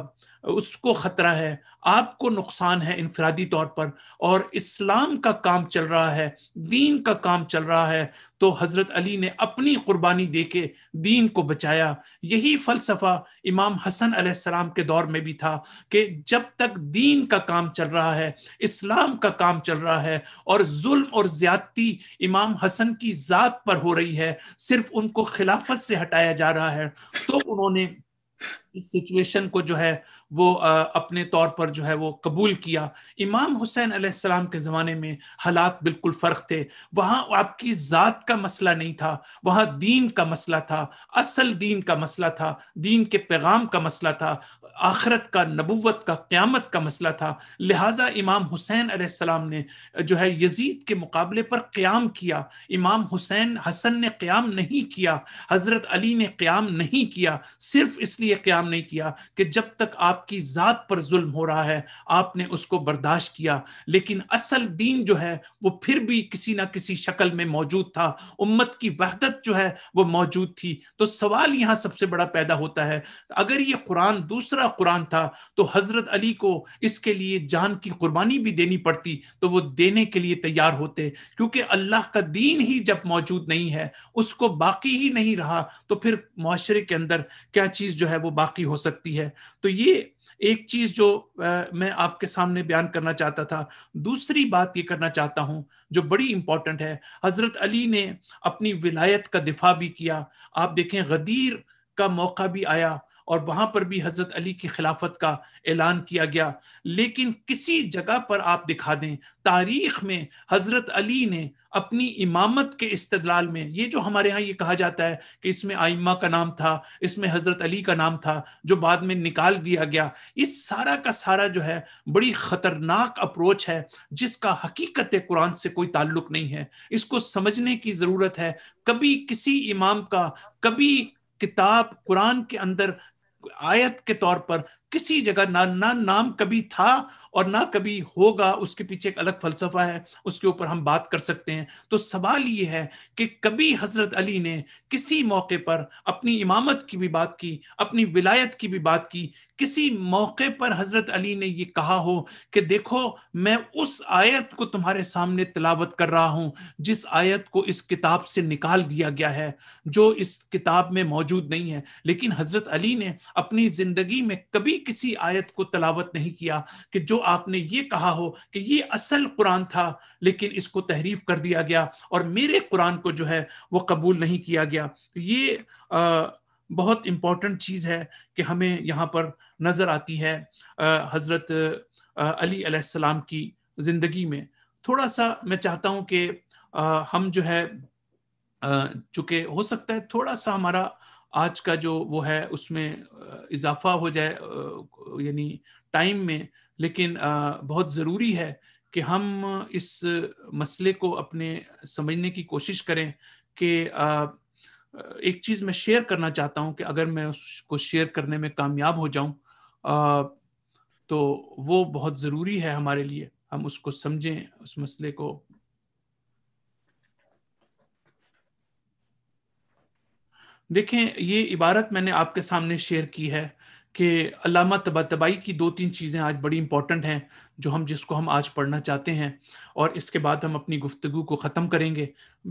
उसको खतरा है आपको नुकसान है इनफरादी तौर पर और इस्लाम का काम चल रहा है दीन का काम चल रहा है तो हज़रत अली ने अपनी कुर्बानी दे के दीन को बचाया यही फ़लसफ़ा इमाम हसन सलाम के दौर में भी था कि जब तक दीन का काम चल रहा है इस्लाम का काम चल रहा है और जुल्म और ज़्यादती इमाम हसन की ज़ात पर हो रही है सिर्फ उनको खिलाफत से हटाया जा रहा है तो उन्होंने इस सिचुएशन को जो है वो अपने तौर पर जो है वो कबूल किया इमाम हुसैन अलैहिस्सलाम के ज़माने में हालात बिल्कुल फ़र्क थे वहाँ आपकी ज़ात का मसला नहीं था वहाँ दीन का मसला था असल दीन का मसला था दीन के पैगाम का मसला था आखरत का नबूवत का क़्यामत का मसला था लिहाजा इमाम हुसैन अलैहिस्सलाम ने जो है यजीद के मुकाबले पर क़्याम किया इमाम हुसैन हसन ने क़्याम नहीं किया हज़रत अली ने क़्याम नहीं किया सिर्फ इसलिए क़्याम कयाम नहीं किया कि जब तक आपकी ज़ात पर जुल्म हो रहा है आपने उसको बर्दाश्त किया लेकिन असल दीन जो है वो फिर भी किसी ना किसी शक्ल में मौजूद था उम्मत की वहदत जो है वो मौजूद थी तो सवाल यहाँ सबसे बड़ा पैदा होता है अगर ये कुरान दूसरा कुरान था तो हज़रत अली को इसके लिए जान की कुर्बानी भी देनी पड़ती तो वो देने के लिए तैयार होते क्योंकि अल्लाह का दीन ही जब मौजूद नहीं है उसको बाकी ही नहीं रहा तो फिर माशरे के अंदर क्या चीज़ जो है वो बाकी बाकी हो सकती है तो ये एक चीज जो आ, मैं आपके सामने बयान करना चाहता था दूसरी बात ये करना चाहता हूं जो बड़ी इंपॉर्टेंट है हजरत अली ने अपनी विलायत का दिफा भी किया आप देखें गदीर का मौका भी आया और वहां पर भी हजरत अली की खिलाफत का ऐलान किया गया लेकिन किसी जगह पर आप दिखा दें तारीख में हजरत अली ने अपनी इमामत के इस्तलाल में ये जो हमारे यहाँ ये कहा जाता है कि इसमें आइमा का नाम था इसमें हजरत अली का नाम था जो बाद में निकाल दिया गया इस सारा का सारा जो है बड़ी खतरनाक अप्रोच है जिसका हकीकत कुरान से कोई ताल्लुक नहीं है इसको समझने की ज़रूरत है कभी किसी इमाम का कभी किताब कुरान के अंदर आयत के तौर पर किसी जगह ना ना नाम कभी था और ना कभी होगा उसके पीछे एक अलग फलसफा है उसके ऊपर हम बात कर सकते हैं तो सवाल ये है कि कभी हजरत अली ने किसी मौके पर अपनी इमामत की भी बात की अपनी विलायत की भी बात की किसी मौके पर हजरत अली ने ये कहा हो कि देखो मैं उस आयत को तुम्हारे सामने तलावत कर रहा हूं जिस आयत को इस किताब से निकाल दिया गया है जो इस किताब में मौजूद नहीं है लेकिन हजरत अली ने अपनी जिंदगी में कभी किसी आयत को तलावत नहीं किया कि जो आपने ये कहा हो कि ये असल कुरान था लेकिन इसको तहरीफ कर दिया गया और मेरे कुरान को जो है वो कबूल नहीं किया गया तो ये आ, बहुत इम्पॉर्टेंट चीज़ है कि हमें यहाँ पर नज़र आती है हज़रत अली अलैहिस्सलाम की ज़िंदगी में थोड़ा सा मैं चाहता हूँ कि हम जो है चूँकि हो सकता है थोड़ा सा हमारा आज का जो वो है उसमें इजाफा हो जाए यानी टाइम में लेकिन बहुत ज़रूरी है कि हम इस मसले को अपने समझने की कोशिश करें कि एक चीज़ मैं शेयर करना चाहता हूं कि अगर मैं उसको शेयर करने में कामयाब हो जाऊं तो वो बहुत ज़रूरी है हमारे लिए हम उसको समझें उस मसले को देखें ये इबारत मैंने आपके सामने शेयर की है कि अलामा तबा तबाई की दो तीन चीज़ें आज बड़ी इंपॉर्टेंट हैं जो हम जिसको हम आज पढ़ना चाहते हैं और इसके बाद हम अपनी गुफ्तु को ख़त्म करेंगे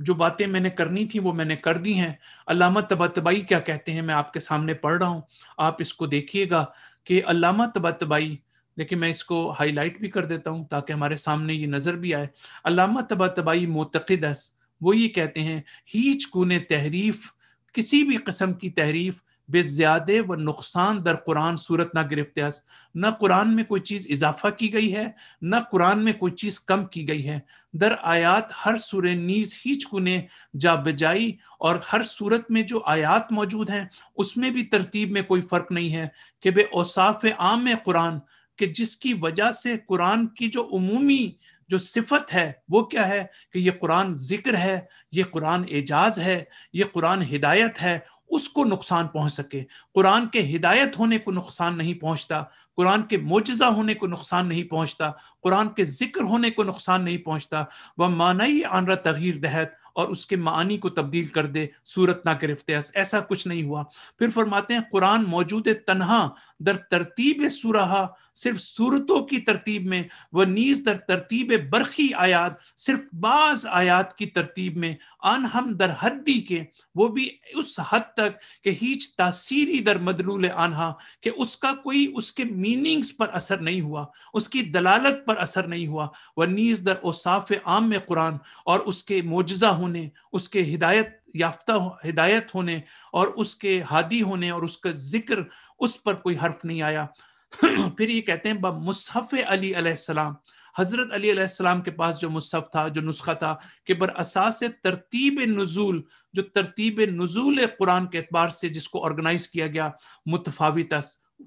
जो बातें मैंने करनी थी वो मैंने कर दी हैं अलामा तबा तबाई क्या कहते हैं मैं आपके सामने पढ़ रहा हूँ आप इसको देखिएगा कि अलामा तबा तबाई देखिए मैं इसको हाईलाइट भी कर देता हूँ ताकि हमारे सामने ये नज़र भी आए अलामा तबा तबाई मोतक़दस वो ये कहते हैं हीच कुन तहरीफ़ किसी भी कस्म की तहरीफ बेज्यादे व नुकसान दर कुरान सूरत ना गिरफ्त न कुरान में कोई चीज़ इजाफा की गई है न कुरान में कोई चीज़ कम की गई है दर आयात हर सुर नीज हीच कुने जा बजाई और हर सूरत में जो आयात मौजूद हैं उसमें भी तरतीब में कोई फ़र्क नहीं है कि बे औसाफ आम कुरान कि जिसकी वजह से कुरान की जो अमूमी जो सिफत है वो क्या है कि ये कुरान जिक्र है ये कुरान एजाज है ये कुरान हिदायत है उसको नुकसान पहुंच सके कुरान के हिदायत होने को नुकसान नहीं पहुंचता कुरान के मोजा होने को नुकसान नहीं पहुंचता कुरान के जिक्र होने को नुकसान नहीं पहुंचता वह मानाई आनरा तगीर दहत और उसके मानी को तब्दील कर दे सूरत ना गिरफ्त ऐसा कुछ नहीं हुआ फिर फरमाते हैं कुरान मौजूद तनहा दर तरतीब सुरहा सिर्फ सूरतों की तरतीब में व नीज दर तरतीब बरखी आयात सिर्फ बाज आयात की तरतीब में अन हम दर हद्दी के वो भी उस हद तक के हीच तासीरी दर मदलूल आनहा के उसका कोई उसके मीनिंग्स पर असर नहीं हुआ उसकी दलालत पर असर नहीं हुआ व नीज दर ओसाफ आम में कुरान और उसके मोजा होने उसके हिदायत याफ्ता हिदायत होने और उसके हादी होने और उसका जिक्र उस पर कोई हर्फ नहीं आया *clears throat* फिर ये कहते हैं मुसहफ़ अली अलैहिस्सलाम हज़रत अली अलैहिस्सलाम के पास जो मुसहफ था जो नुस्खा था कि बर असास तरतीब नज़ूल जो तरतीब नज़ूल कुरान के अतबार से जिसको ऑर्गेनाइज किया गया मुतफावी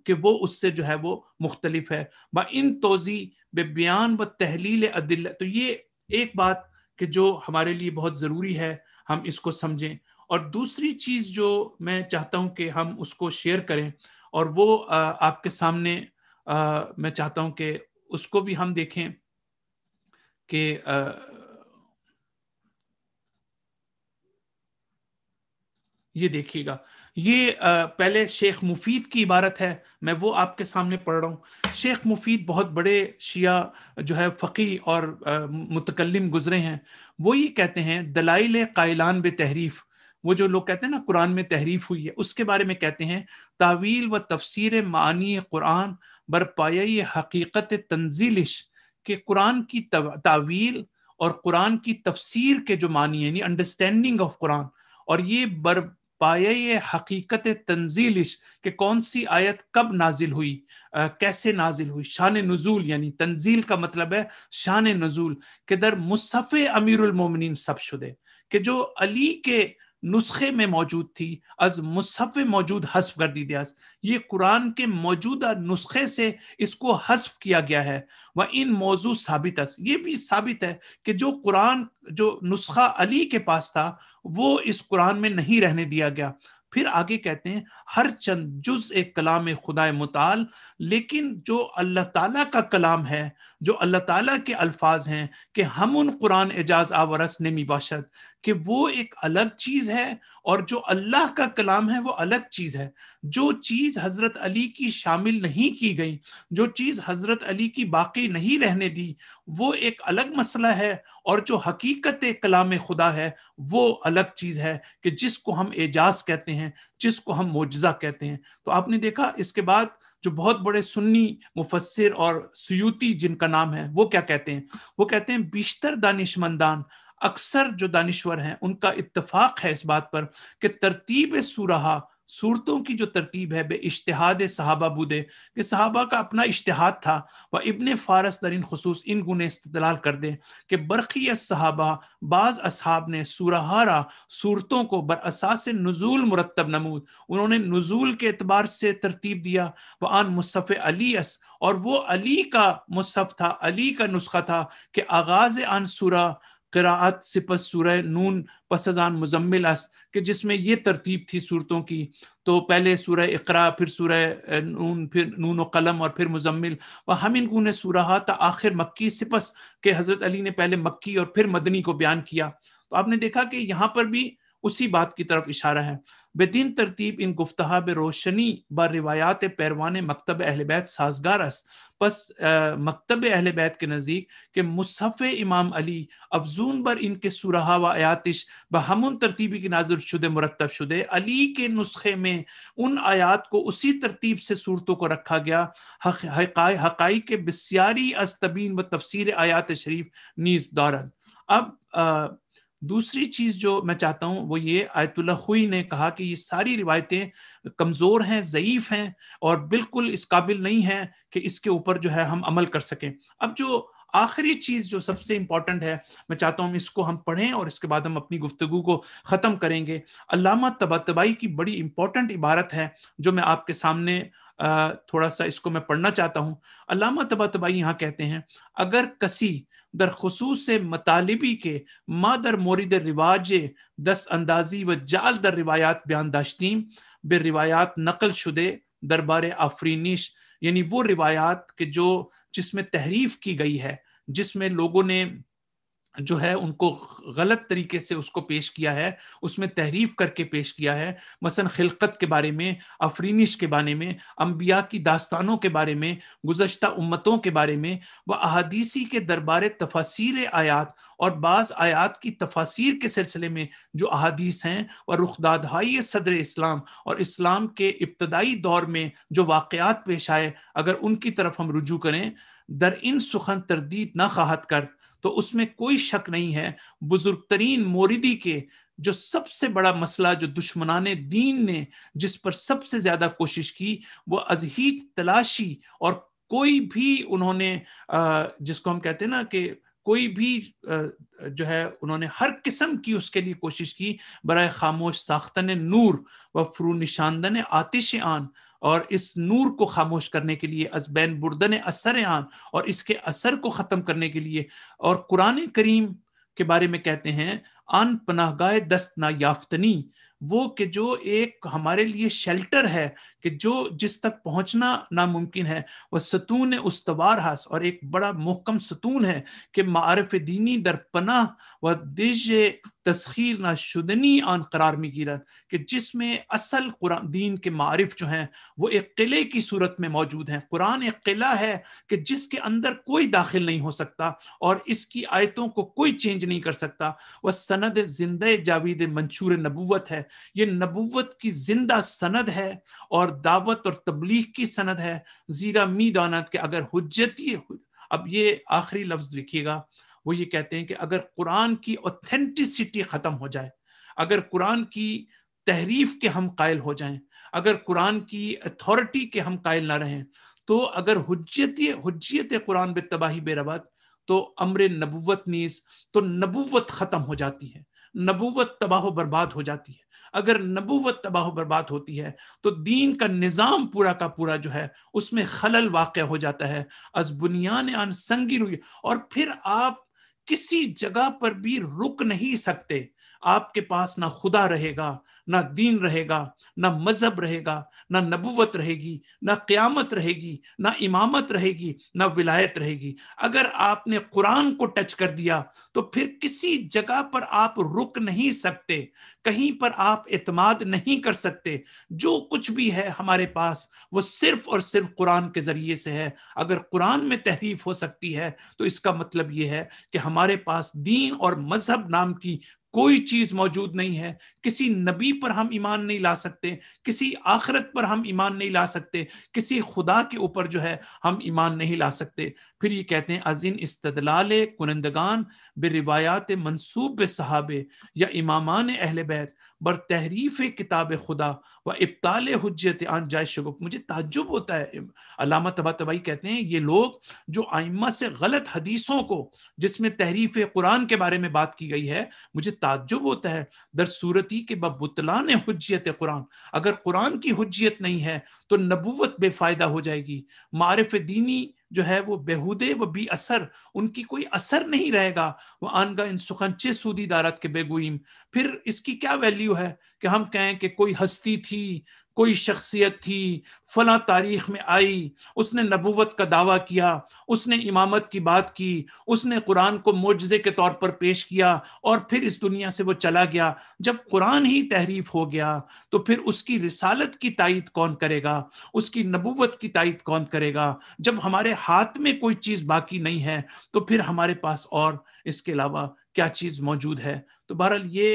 कि वो उससे जो है वो मुख्तलिफ है ब इन तोज़ी बेबयान व तहलील अदिल तो ये एक बात कि जो हमारे लिए बहुत ज़रूरी है हम इसको समझें और दूसरी चीज जो मैं चाहता हूं कि हम उसको शेयर करें और वो आपके सामने मैं चाहता हूं कि उसको भी हम देखें कि ये देखिएगा ये पहले शेख मुफीद की इबारत है मैं वो आपके सामने पढ़ रहा हूँ शेख मुफीद बहुत बड़े शिया जो है फ़की और मुतकलम गुजरे हैं वो ये कहते हैं दलाइल कायलान बे तहरीफ वो जो लोग कहते हैं ना कुरान में तहरीफ हुई है उसके बारे में कहते हैं तावील व तफसर मानी कुरान बरपाई हकीकत तंजीलिश के कुरान की तावील और कुरान की तफसीर के जो मानी यानी अंडरस्टैंडिंग ऑफ कुरान और ये बर વાયે હકીકત તન્ઝીલ ઇસ કે કૌનસી આયત કબ નાઝિલ હુઈ કેસે નાઝિલ હુઈ શાન એ નઝુલ યાની તન્ઝીલ કા મતલબ હે શાન એ નઝુલ કિધર મુસફા અમીરુલ મુમિનિન સબ શુદે કે જો અલી કે नुस्खे में मौजूद थी अज मुसफ़ मौजूद हसफ कर दी दिया ये कुरान के मौजूदा नुस्खे से इसको हसफ किया गया है वह इन मौजूद साबित ये भी साबित है कि जो कुरान जो नुस्खा अली के पास था वो इस कुरान में नहीं रहने दिया गया फिर आगे कहते हैं हर चंद जुज एक कलाम खुदा मुताल लेकिन जो अल्लाह ताला का कलाम है जो अल्लाह ताला के अल्फाज हैं कि हम उन कुरान एजाज आवरस ने मिबाशत कि वो एक अलग चीज है और जो अल्लाह का कलाम है वो अलग चीज है जो चीज हजरत अली की शामिल नहीं की गई जो चीज हजरत अली की बाकी नहीं रहने दी वो एक अलग मसला है और जो हकीकत कलाम खुदा है वो अलग चीज है कि जिसको हम एजाज कहते हैं जिसको हम मोजा कहते हैं तो आपने देखा इसके बाद जो बहुत बड़े सुन्नी मुफसर और सयूती जिनका नाम है वो क्या कहते हैं वो कहते हैं बिश्तर दानिशमंदान अक्सर जो दानिश्वर हैं उनका इतफ़ाक है इस बात पर कि तरतीब सूरहा सूरतों की जो तरतीब है बे इश्तहाद साहबा बुदे कि साहबा का अपना इश्तहाद था वह इबन फारस दरिन खसूस इन गुने इस्तलाल कर दें कि बरक़ी साहबा बाज़ असहाब ने सूरहारा सूरतों को असास नज़ूल मुरतब नमूद उन्होंने नज़ूल के अतबार से तरतीब दिया व आन मुसफ़ अस और वो अली का मुसफ़ था अली का नुस्खा था कि आगाज़ आन सूरा करात सिपस सूरह नून पसजान मुजम्मिल अस कि जिसमें ये तरतीब थी सूरतों की तो पहले सूरह इकरा फिर सूरह नून फिर नून व कलम और फिर मुजम्मिल व हम इनको ने था आखिर मक्की सिपस के हज़रत अली ने पहले मक्की और फिर मदनी को बयान किया तो आपने देखा कि यहाँ पर भी उसी बात की तरफ इशारा है बदिन तरतीब इन गुफ्तहा रोशनी ब रिवायात पैरवान मकतब अहल बैत साजगार बस मकतब अहल बैत के नजीक के मुसफ़ इमाम अली अफजून बर इनके सुरहा व आयातिश बहमुन तरतीबी की नाजुर शुद मुरतब शुद अली के नुस्खे में उन आयात को उसी तरतीब से सूरतों को रखा गया हक के बसियारी अस्तबीन व तफसर आयात शरीफ नीज दौरन अब दूसरी चीज जो मैं चाहता हूँ वो ये आयतुल्ला हुई ने कहा कि ये सारी रिवायतें कमज़ोर हैं ज़यीफ़ हैं और बिल्कुल इस काबिल नहीं है कि इसके ऊपर जो है हम अमल कर सकें अब जो आखिरी चीज़ जो सबसे इंपॉर्टेंट है मैं चाहता हूँ इसको हम पढ़ें और इसके बाद हम अपनी गुफ्तगु को ख़त्म करेंगे अलामा तबातबाई की बड़ी इंपॉर्टेंट इबारत है जो मैं आपके सामने थोड़ा सा इसको मैं पढ़ना चाहता हूँ अलामा तबा तबाही यहाँ कहते हैं अगर कसी दर खसूस मतालबी के माँ दर मोरिद रिवाज दस अंदाजी व जाल दर रिवायात बयान दाश्तीम बे रिवायात नकल शुदे दरबार आफरीनिश यानी वो रिवायात के जो जिसमें तहरीफ की गई है जिसमें लोगों ने जो है उनको गलत तरीके से उसको पेश किया है उसमें तहरीफ करके पेश किया है मसन खिलकत के बारे में अफरीनिश के बारे में अम्बिया की दास्तानों के बारे में गुजशत उम्मतों के बारे में व अहादीसी के दरबार तफासिर आयात और बाज़ आयात की तफासिर के सिलसिले में जो अहादीस हैं व रुखदादहाई सदर इस्लाम और इस्लाम के इब्तदाई दौर में जो वाक़ात पेश आए अगर उनकी तरफ हम रुजू करें दर इन सुखन तरदीद ना खाहत कर तो उसमें कोई शक नहीं है बुजुर्ग तरीन मोरिदी के जो सबसे बड़ा मसला जो दुश्मनान दीन ने जिस पर सबसे ज्यादा कोशिश की वो अजहीज तलाशी और कोई भी उन्होंने जिसको हम कहते हैं ना कि कोई भी जो है उन्होंने हर किस्म की उसके लिए कोशिश की बरए खामोश साख्तन नूर व फ्रू निशानदन आतिश आन और इस नूर को खामोश करने के लिए अजबैन बुरदन असर आन और इसके असर को ख़त्म करने के लिए और कुरान करीम के बारे में कहते हैं अन गाय दस्त ना याफ्तनी वो कि जो एक हमारे लिए शेल्टर है कि जो जिस तक पहुंचना नामुमकिन है वह सतून उसतवार हास और एक बड़ा मुहकम सतून है कि मारफ दीनी दरपना व दिज तस्खीर ना शुदनी आन करार में गिरत कि जिसमें असल कुरान दीन के मारफ जो हैं वो एक किले की सूरत में मौजूद हैं कुरान एक किला है कि जिसके अंदर कोई दाखिल नहीं हो सकता और इसकी आयतों को कोई चेंज नहीं कर सकता वह सनद जिंद जावीद मंशूर नबूत है ये नबूत की जिंदा सनद है और दावत और तबलीग की सनद है ज़ीरा मी दौनत के अगर हजती अब ये आखिरी लफ्ज़ लिखिएगा वो ये कहते हैं कि अगर कुरान की ऑथेंटिसिटी ख़त्म हो जाए अगर कुरान की तहरीफ के हम कायल हो जाएं अगर कुरान की अथॉरिटी के हम कायल ना रहें तो अगर हजियत हजियत कुरान बे तबाही बेरबाद तो अमर नबूवत नीस तो नबूवत ख़त्म हो जाती है नबूवत तबाह बर्बाद हो जाती है अगर नबूवत तबाह बर्बाद होती है तो दीन का निज़ाम पूरा का पूरा जो है उसमें खलल वाक़ हो जाता है अज बुनियान आन संगी रुई और फिर आप किसी जगह पर भी रुक नहीं सकते आपके पास ना खुदा रहेगा ना दीन रहेगा ना मजहब रहेगा ना नबूवत रहेगी ना क्यामत रहेगी ना इमामत रहेगी ना विलायत रहेगी अगर आपने कुरान को टच कर दिया तो फिर किसी जगह पर आप रुक नहीं सकते कहीं पर आप एतमाद नहीं कर सकते जो कुछ भी है हमारे पास वो सिर्फ और सिर्फ कुरान के ज़रिए से है अगर कुरान में तहरीफ हो सकती है तो इसका मतलब ये है कि हमारे पास दीन और मजहब नाम की कोई चीज मौजूद नहीं है किसी नबी पर हम ईमान नहीं ला सकते किसी आखरत पर हम ईमान नहीं ला सकते किसी खुदा के ऊपर जो है हम ईमान नहीं ला सकते फिर ये कहते हैं अजीन इस्तलाल कुनंदगान बे रिवायात मनसूब सहाबे या इमामान अहल बैत बर तहरीफ किताब खुदा व इब्ताल हजत आन जाय शगुफ मुझे ताजुब होता है अलामा तबा तबाई कहते हैं ये लोग जो आइमा से गलत हदीसों को जिसमें तहरीफ कुरान के बारे में बात की गई है मुझे ताजुब होता है दर सूरती के बबुतलान हजियत कुरान अगर कुरान की हजियत नहीं है तो नबूवत बेफायदा हो जाएगी मारफ दीनी जो है वो बेहुदे व बी असर उनकी कोई असर नहीं रहेगा वह आनगा इन सुखनचे सूदी दारत के बेगुईम फिर इसकी क्या वैल्यू है कि हम कहें कि कोई हस्ती थी कोई शख्सियत थी फला तारीख में आई उसने नबूवत का दावा किया उसने इमामत की बात की उसने कुरान को मोजे के तौर पर पेश किया और फिर इस दुनिया से वो चला गया जब कुरान ही तहरीफ हो गया तो फिर उसकी रिसालत की तायद कौन करेगा उसकी नबूवत की तायद कौन करेगा जब हमारे हाथ में कोई चीज़ बाकी नहीं है तो फिर हमारे पास और इसके अलावा क्या चीज़ मौजूद है तो बहरहाल ये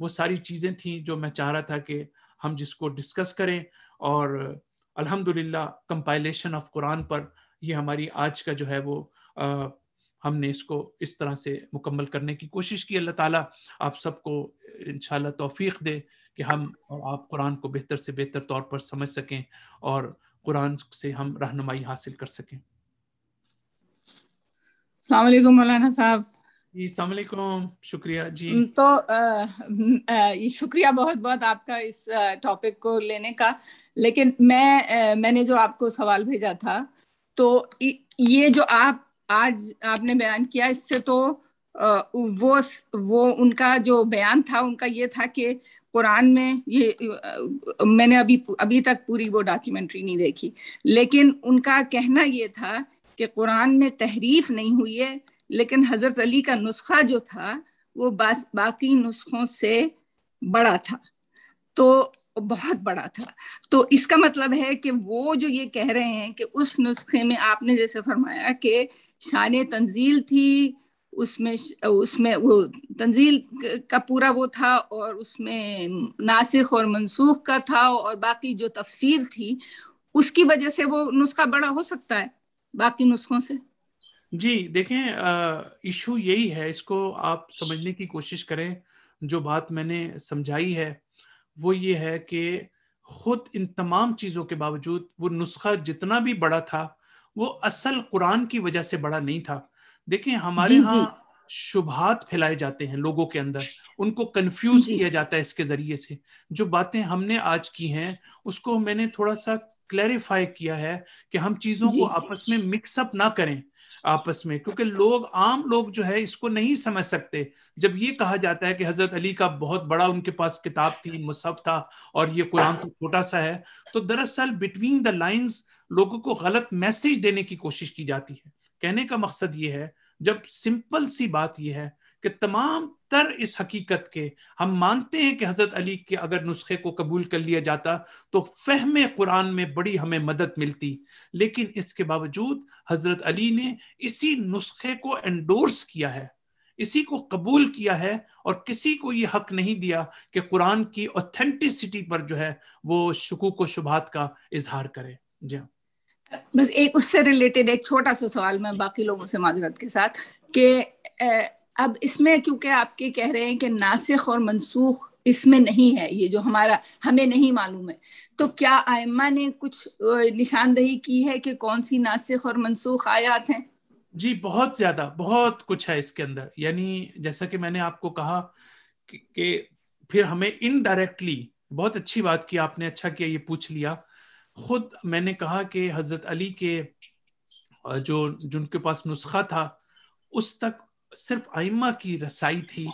वो सारी चीज़ें थी जो मैं चाह रहा था कि हम जिसको डिस्कस करें और अल्हम्दुलिल्लाह कंपाइलेशन ऑफ कुरान पर ये हमारी आज का जो है वो आ, हमने इसको इस तरह से मुकम्मल करने की कोशिश की अल्लाह ताला आप सबको इंशाल्लाह तौफीक दे कि हम और आप कुरान को बेहतर से बेहतर तौर पर समझ सकें और कुरान से हम रहनुमाई हासिल कर सकें अलैक्म मौलाना साहब शुक्रिया जी तो आ, आ, शुक्रिया बहुत बहुत आपका इस टॉपिक को लेने का लेकिन मैं मैंने जो आपको सवाल भेजा था तो ये जो आप आज आपने बयान किया इससे तो वो वो उनका जो बयान था उनका ये था कि कुरान में ये मैंने अभी अभी तक पूरी वो डॉक्यूमेंट्री नहीं देखी लेकिन उनका कहना ये था कि कुरान में तहरीफ नहीं हुई है लेकिन हजरत अली का नुस्खा जो था वो बाकी नुस्खों से बड़ा था तो बहुत बड़ा था तो इसका मतलब है कि वो जो ये कह रहे हैं कि उस नुस्खे में आपने जैसे फरमाया कि शान तंजील थी उसमें उसमें वो तंजील का पूरा वो था और उसमें नासिक और मनसूख का था और बाकी जो तफसीर थी उसकी वजह से वो नुस्खा बड़ा हो सकता है बाकी नुस्खों से जी देखें इशू यही है इसको आप समझने की कोशिश करें जो बात मैंने समझाई है वो ये है कि खुद इन तमाम चीज़ों के बावजूद वो नुस्खा जितना भी बड़ा था वो असल कुरान की वजह से बड़ा नहीं था देखें हमारे यहाँ शुभात फैलाए जाते हैं लोगों के अंदर उनको कंफ्यूज किया जाता है इसके जरिए से जो बातें हमने आज की हैं उसको मैंने थोड़ा सा क्लैरिफाई किया है कि हम चीज़ों को आपस में मिक्सअप ना करें आपस में क्योंकि लोग आम लोग जो है इसको नहीं समझ सकते जब ये कहा जाता है कि हजरत अली का बहुत बड़ा उनके पास किताब थी मुसहफ था और ये कुरान तो छोटा सा है तो दरअसल बिटवीन द लाइंस लोगों को गलत मैसेज देने की कोशिश की जाती है कहने का मकसद ये है जब सिंपल सी बात यह है कि तमाम तर इस हकीकत के हम मानते हैं कि हजरत अली के अगर नुस्खे को कबूल कर लिया जाता तो फहम कुरान में बड़ी हमें मदद मिलती लेकिन इसके बावजूद हजरत अली ने इसी नुस्खे को एंडोर्स किया है इसी को कबूल किया है और किसी को ये हक नहीं दिया कि कुरान की ऑथेंटिसिटी पर जो है वो शकूक व शुभात का इजहार करे जी हाँ। बस एक उससे रिलेटेड एक छोटा सा सवाल मैं बाकी लोगों से माजरत के साथ के अब इसमें क्योंकि आपके कह रहे हैं कि नासिक और मनसूख इसमें नहीं है ये जो हमारा हमें नहीं मालूम है तो क्या आयमा ने कुछ निशानदही की है कि कौन सी नासिक और मनसूख आयात हैं जी बहुत ज्यादा बहुत कुछ है इसके अंदर यानी जैसा कि मैंने आपको कहा कि, कि फिर हमें इनडायरेक्टली बहुत अच्छी बात की आपने अच्छा किया ये पूछ लिया खुद मैंने कहा कि हजरत अली के जो जिनके पास नुस्खा था उस तक सिर्फ आइमा की रसाई थी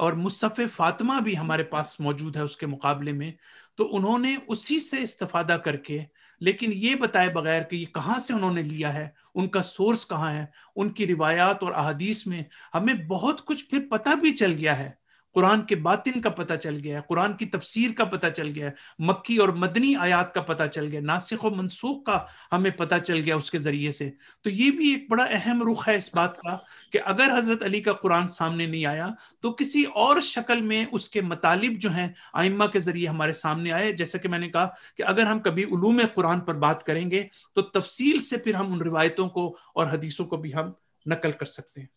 और मुसफ़ फातिमा भी हमारे पास मौजूद है उसके मुकाबले में तो उन्होंने उसी से इस्तफादा करके लेकिन ये बताए बगैर कि ये कहाँ से उन्होंने लिया है उनका सोर्स कहाँ है उनकी रिवायात और अहदीस में हमें बहुत कुछ फिर पता भी चल गया है कुरान के बातिन का पता चल गया है कुरान की तफसीर का पता चल गया है मक्की और मदनी आयात का पता चल गया नासिक और मनसूख का हमें पता चल गया उसके ज़रिए से तो ये भी एक बड़ा अहम रुख है इस बात का कि अगर हज़रत अली का कुरान सामने नहीं आया तो किसी और शक्ल में उसके मतालिब जो हैं आइम्मा के ज़रिए हमारे सामने आए जैसा कि मैंने कहा कि अगर हम कभी उलूम कुरान पर बात करेंगे तो तफसील से फिर हम उन रिवायतों को और हदीसों को भी हम नकल कर सकते हैं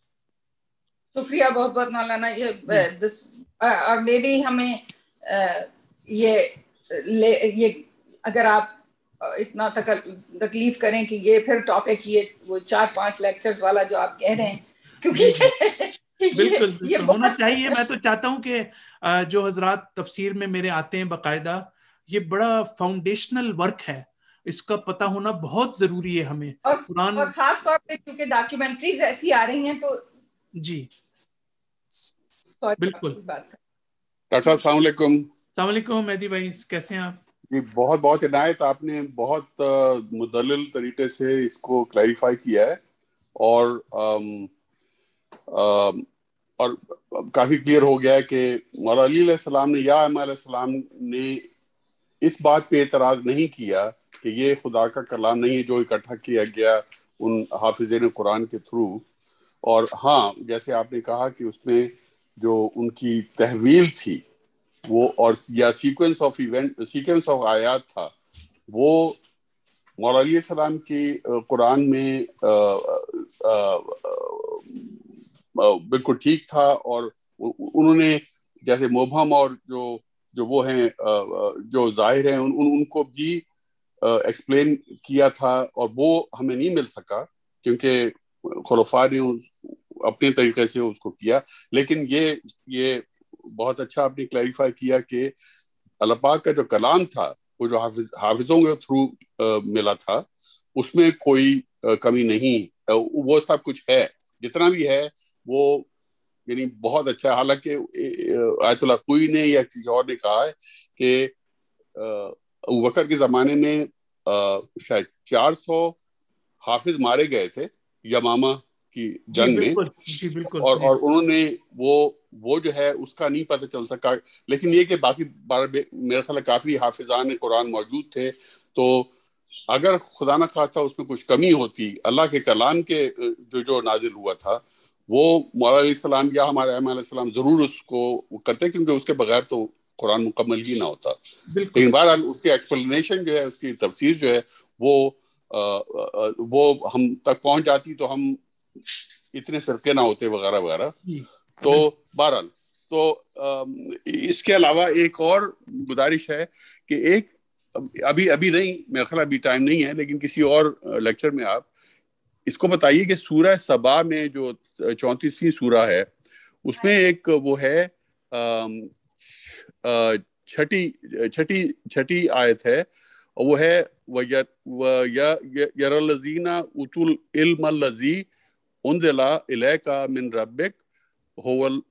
शुक्रिया तो बहुत बहुत मौलाना ये दिस और मे बी हमें ये ले ये अगर आप इतना तकलीफ करें कि ये फिर टॉपिक ये वो चार पांच लेक्चर्स वाला जो आप कह रहे हैं क्योंकि *laughs* बिल्कुल बिल्कुल होना चाहिए मैं तो चाहता हूँ कि जो हजरात तफसीर में मेरे आते हैं बाकायदा ये बड़ा फाउंडेशनल वर्क है इसका पता होना बहुत जरूरी है हमें और, और खास तौर पे क्योंकि डॉक्यूमेंट्रीज ऐसी आ रही हैं तो जी तो अच्छा बिल्कुल डॉक्टर साहब सलामकुम सलामकुम मेहदी भाई कैसे हैं आप जी बहुत बहुत इनायत आपने बहुत मुदल तरीके से इसको क्लैरिफाई किया है और आम, आम, और काफी क्लियर हो गया है कि मौला अली सलाम ने या सलाम ने इस बात पे एतराज नहीं किया कि ये खुदा का कलाम नहीं है जो इकट्ठा किया गया उन हाफिज कुरान के थ्रू और हाँ जैसे आपने कहा कि उसमें जो उनकी तहवील थी वो और या sequence of event sequence of आयात था वो मौलाना सलाम की कुरान में बिल्कुल ठीक था और उन्होंने जैसे मोबम और जो जो वो हैं जो जाहिर हैं उन, उन उनको भी एक्सप्लेन किया था और वो हमें नहीं मिल सका क्योंकि खलफा ने अपने तरीके से उसको किया लेकिन ये ये बहुत अच्छा आपने क्लैरिफाई किया कि अल्लाह का जो कलाम था वो जो हाफिज हाफिजों के थ्रू मिला था उसमें कोई आ, कमी नहीं वो सब कुछ है जितना भी है वो यानी बहुत अच्छा है हालांकि आयतुल्ला कोई ने या किसी और ने कहा है कि वकर के जमाने में शायद चार सौ हाफिज मारे गए थे यमामा की जंग में जी, बिल्कुल, और और उन्होंने वो वो जो है उसका नहीं पता चल सका लेकिन ये कि बाकी मेरा ख्याल काफ़ी हाफिजान कुरान मौजूद थे तो अगर खुदा न खास्ता उसमें कुछ कमी होती अल्लाह के कलाम के जो जो नाजिल हुआ था वो मौलाम या हमारे अहम ज़रूर उसको करते क्योंकि उसके बगैर तो कुरान मुकम्मल ही ना होता लेकिन बहरहाल उसकी एक्सप्लेनेशन जो है उसकी तफसीर जो है वो वो हम तक पहुंच जाती तो हम इतने फिरके ना होते वगैरह वगैरह तो बहरहाल तो इसके अलावा एक और गुजारिश है कि एक अभी अभी नहीं मेरा ख्याल अभी टाइम नहीं है लेकिन किसी और लेक्चर में आप इसको बताइए कि सूर सबा में जो चौंतीसवीं सूरा है उसमें हाँ। एक वो है छठी छठी छठी आयत है और वो है वजीना उतुल इल्म लजी इलेका मिन रबिक होवल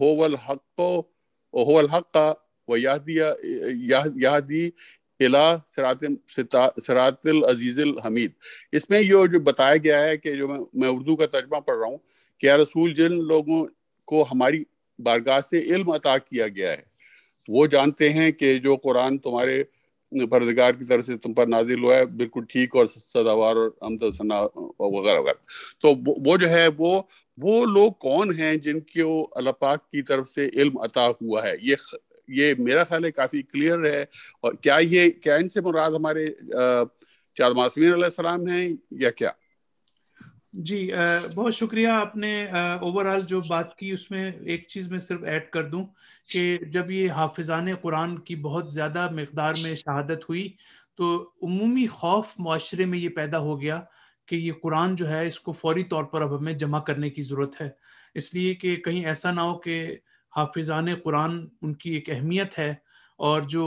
होवल होवल यहदी इला सरात हमीद इसमें ये जो बताया गया है कि जो मैं मैं उर्दू का तर्जमा पढ़ रहा हूँ कि रसूल जिन लोगों को हमारी बारगाह से इल्म अता किया गया है वो जानते हैं कि जो कुरान तुम्हारे परदगार की तरफ से तुम पर नाजिल हुआ है बिल्कुल ठीक और सदावार और हमद सना वगैरह वगैरह तो वो, जो है वो वो लोग कौन हैं जिनके वो अल्लाह पाक की तरफ से इल्म अता हुआ है ये ये मेरा ख्याल है काफ़ी क्लियर है और क्या ये क्या इनसे मुराद हमारे चार मासमीन सलाम हैं या क्या जी बहुत शुक्रिया आपने ओवरऑल जो बात की उसमें एक चीज़ मैं सिर्फ ऐड कर दूं कि जब ये हाफिजान कुरान की बहुत ज़्यादा मकदार में शहादत हुई तो उमूमी खौफ माशरे में ये पैदा हो गया कि ये कुरान जो है इसको फौरी तौर पर अब हमें जमा करने की ज़रूरत है इसलिए कि कहीं ऐसा ना हो कि हाफिजान कुरान उनकी एक अहमियत है और जो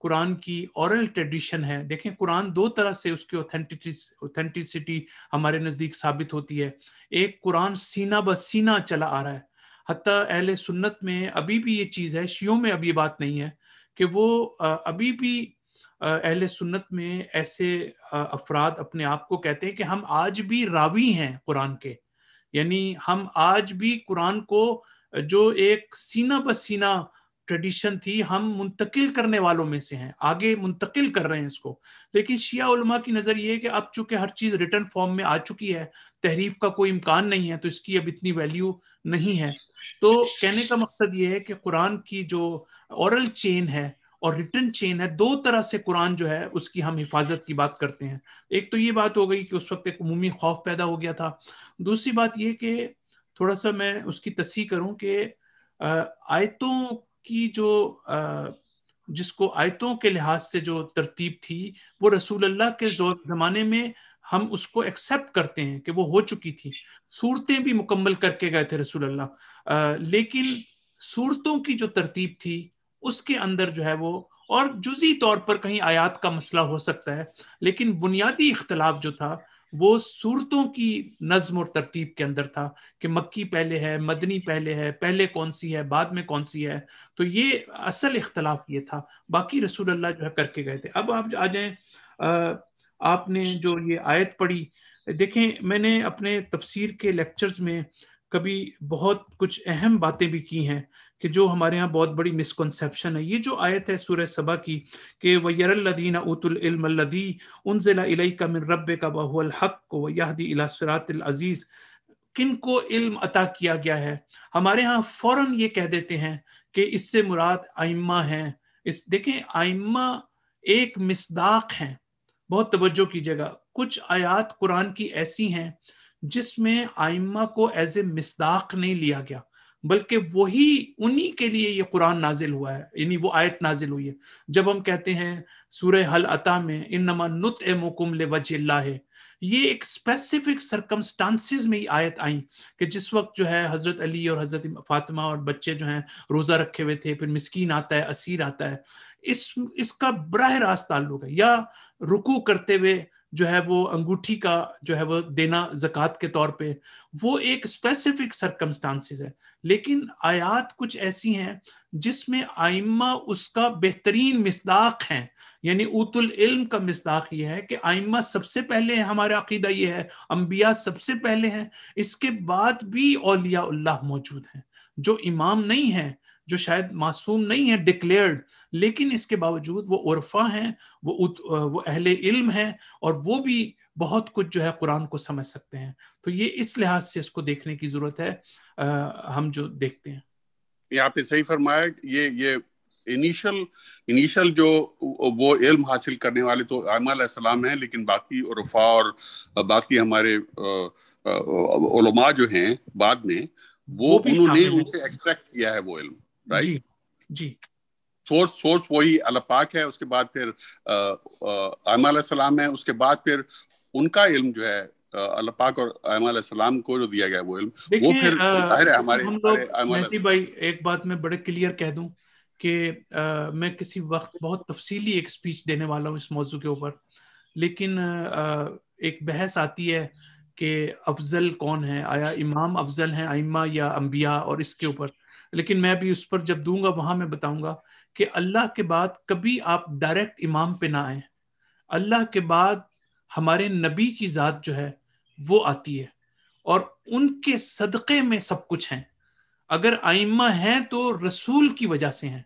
कुरान की औरल ट्रेडिशन है देखें कुरान दो तरह से उसकी ऑथेंटिसिटी हमारे नज़दीक साबित होती है एक कुरान सीना ब सीना चला आ रहा है हती अहल सुन्नत में अभी भी ये चीज़ है शियों में अब ये बात नहीं है कि वो अभी भी अहल सुन्नत में ऐसे अफराद अपने आप को कहते हैं कि हम आज भी रावी हैं कुरान के यानी हम आज भी कुरान को जो एक सीना ब सीना ट्रेडिशन थी हम मुंतकिल करने वालों में से हैं आगे मुंतकिल कर रहे हैं इसको लेकिन शिया उलमा की नज़र ये है कि अब चूंकि हर चीज़ रिटर्न फॉर्म में आ चुकी है तहरीफ का कोई इम्कान नहीं है तो इसकी अब इतनी वैल्यू नहीं है तो कहने का मकसद ये है कि कुरान की जो औरल चेन है और रिटर्न चेन है दो तरह से कुरान जो है उसकी हम हिफाजत की बात करते हैं एक तो ये बात हो गई कि उस वक्त एक उमूमी खौफ पैदा हो गया था दूसरी बात यह कि थोड़ा सा मैं उसकी तस्ह करूं कि आयतों की जो जिसको आयतों के लिहाज से जो तरतीब थी वो रसूल अल्लाह के ज़माने में हम उसको एक्सेप्ट करते हैं कि वो हो चुकी थी सूरतें भी मुकम्मल करके गए थे रसूल अल्लाह लेकिन सूरतों की जो तरतीब थी उसके अंदर जो है वो और जुजी तौर पर कहीं आयात का मसला हो सकता है लेकिन बुनियादी इख्तलाफ जो था वो सूरतों की नज्म और तरतीब के अंदर था कि मक्की पहले है मदनी पहले है पहले कौन सी है बाद में कौन सी है तो ये असल इख्तलाफ ये था बाकी रसूल अल्लाह जो है करके गए थे अब आप आ जाए आपने जो ये आयत पढ़ी देखें मैंने अपने तफसीर के लेक्चर्स में कभी बहुत कुछ अहम बातें भी की हैं कि जो हमारे यहाँ बहुत बड़ी मिसकनसेप्शन है ये जो आयत है सूर्य सभा की कि वयरल्लदीन उतुलदी उन ज़िला का मिन रब का बहुल हक को वहदी अलासरातज़ीज़ किन को इल्म अता किया गया है हमारे यहाँ फ़ौर ये कह देते हैं कि इससे मुराद आइमा हैं इस देखें आइमा एक मिसदाक हैं बहुत तवज्जो कीजिएगा कुछ आयात कुरान की ऐसी हैं जिसमें आइमा को एज ए मिसदाक नहीं लिया गया बल्कि वही उन्हीं के लिए ये कुरान नाजिल हुआ है यानी वो आयत नाजिल हुई है जब हम कहते हैं सूरह हल अता में इन नमा नुत ए मुकुम ले ये एक स्पेसिफिक सरकमस्टांसिस में ही आयत आई कि जिस वक्त जो है हज़रत अली और हज़रत फातिमा और बच्चे जो हैं रोज़ा रखे हुए थे फिर मिसकीन आता है असीर आता है इस इसका बरह रास्त ताल्लुक है या रुकू करते हुए जो है वो अंगूठी का जो है वो देना जक़ात के तौर पे वो एक स्पेसिफिक सरकमस्टांसिस है लेकिन आयात कुछ ऐसी हैं जिसमें आइम्मा उसका बेहतरीन मिसदाक हैं यानी उतुल इल्म का मिसदाक ये है कि आइम्मा सबसे पहले है हमारा अकीदा ये है अम्बिया सबसे पहले हैं इसके बाद भी अलियाल्लाह मौजूद हैं जो इमाम नहीं हैं जो शायद मासूम नहीं है डिक्लेयर्ड लेकिन इसके बावजूद वो उर्फा हैं वो उत, वो अहले इल्म हैं और वो भी बहुत कुछ जो है कुरान को समझ सकते हैं तो ये इस लिहाज से इसको देखने की जरूरत है आ, हम जो देखते हैं ये आपने सही फरमाया ये ये इनिशियल इनिशियल जो वो इल्म हासिल करने वाले तो आमाम हैं लेकिन बाकी उर्फा और बाकी हमारे आ, जो हैं बाद में वो, वो उन्होंने उनसे एक्सट्रैक्ट किया है वो इल्म राइट जी जी सोर्स सोर्स वही अल्लाह पाक है उसके बाद फिर आयमा सलाम है उसके बाद फिर उनका इल्म जो है अल्लाह पाक और आयमा सलाम को जो दिया गया वो इल्म वो फिर जाहिर है हमारे मेहती भाई एक बात मैं बड़े क्लियर कह दूं कि मैं किसी वक्त बहुत तफसीली एक स्पीच देने वाला हूं इस मौजू के ऊपर लेकिन आ, एक बहस आती है कि अफजल कौन है आया इमाम अफजल हैं आइमा या अम्बिया और इसके ऊपर लेकिन मैं भी उस पर जब दूंगा वहां मैं बताऊंगा कि अल्लाह के बाद कभी आप डायरेक्ट इमाम पे ना आए अल्लाह के बाद हमारे नबी की ज़ात जो है वो आती है और उनके सदक़े में सब कुछ है अगर आइमा हैं तो रसूल की वजह से हैं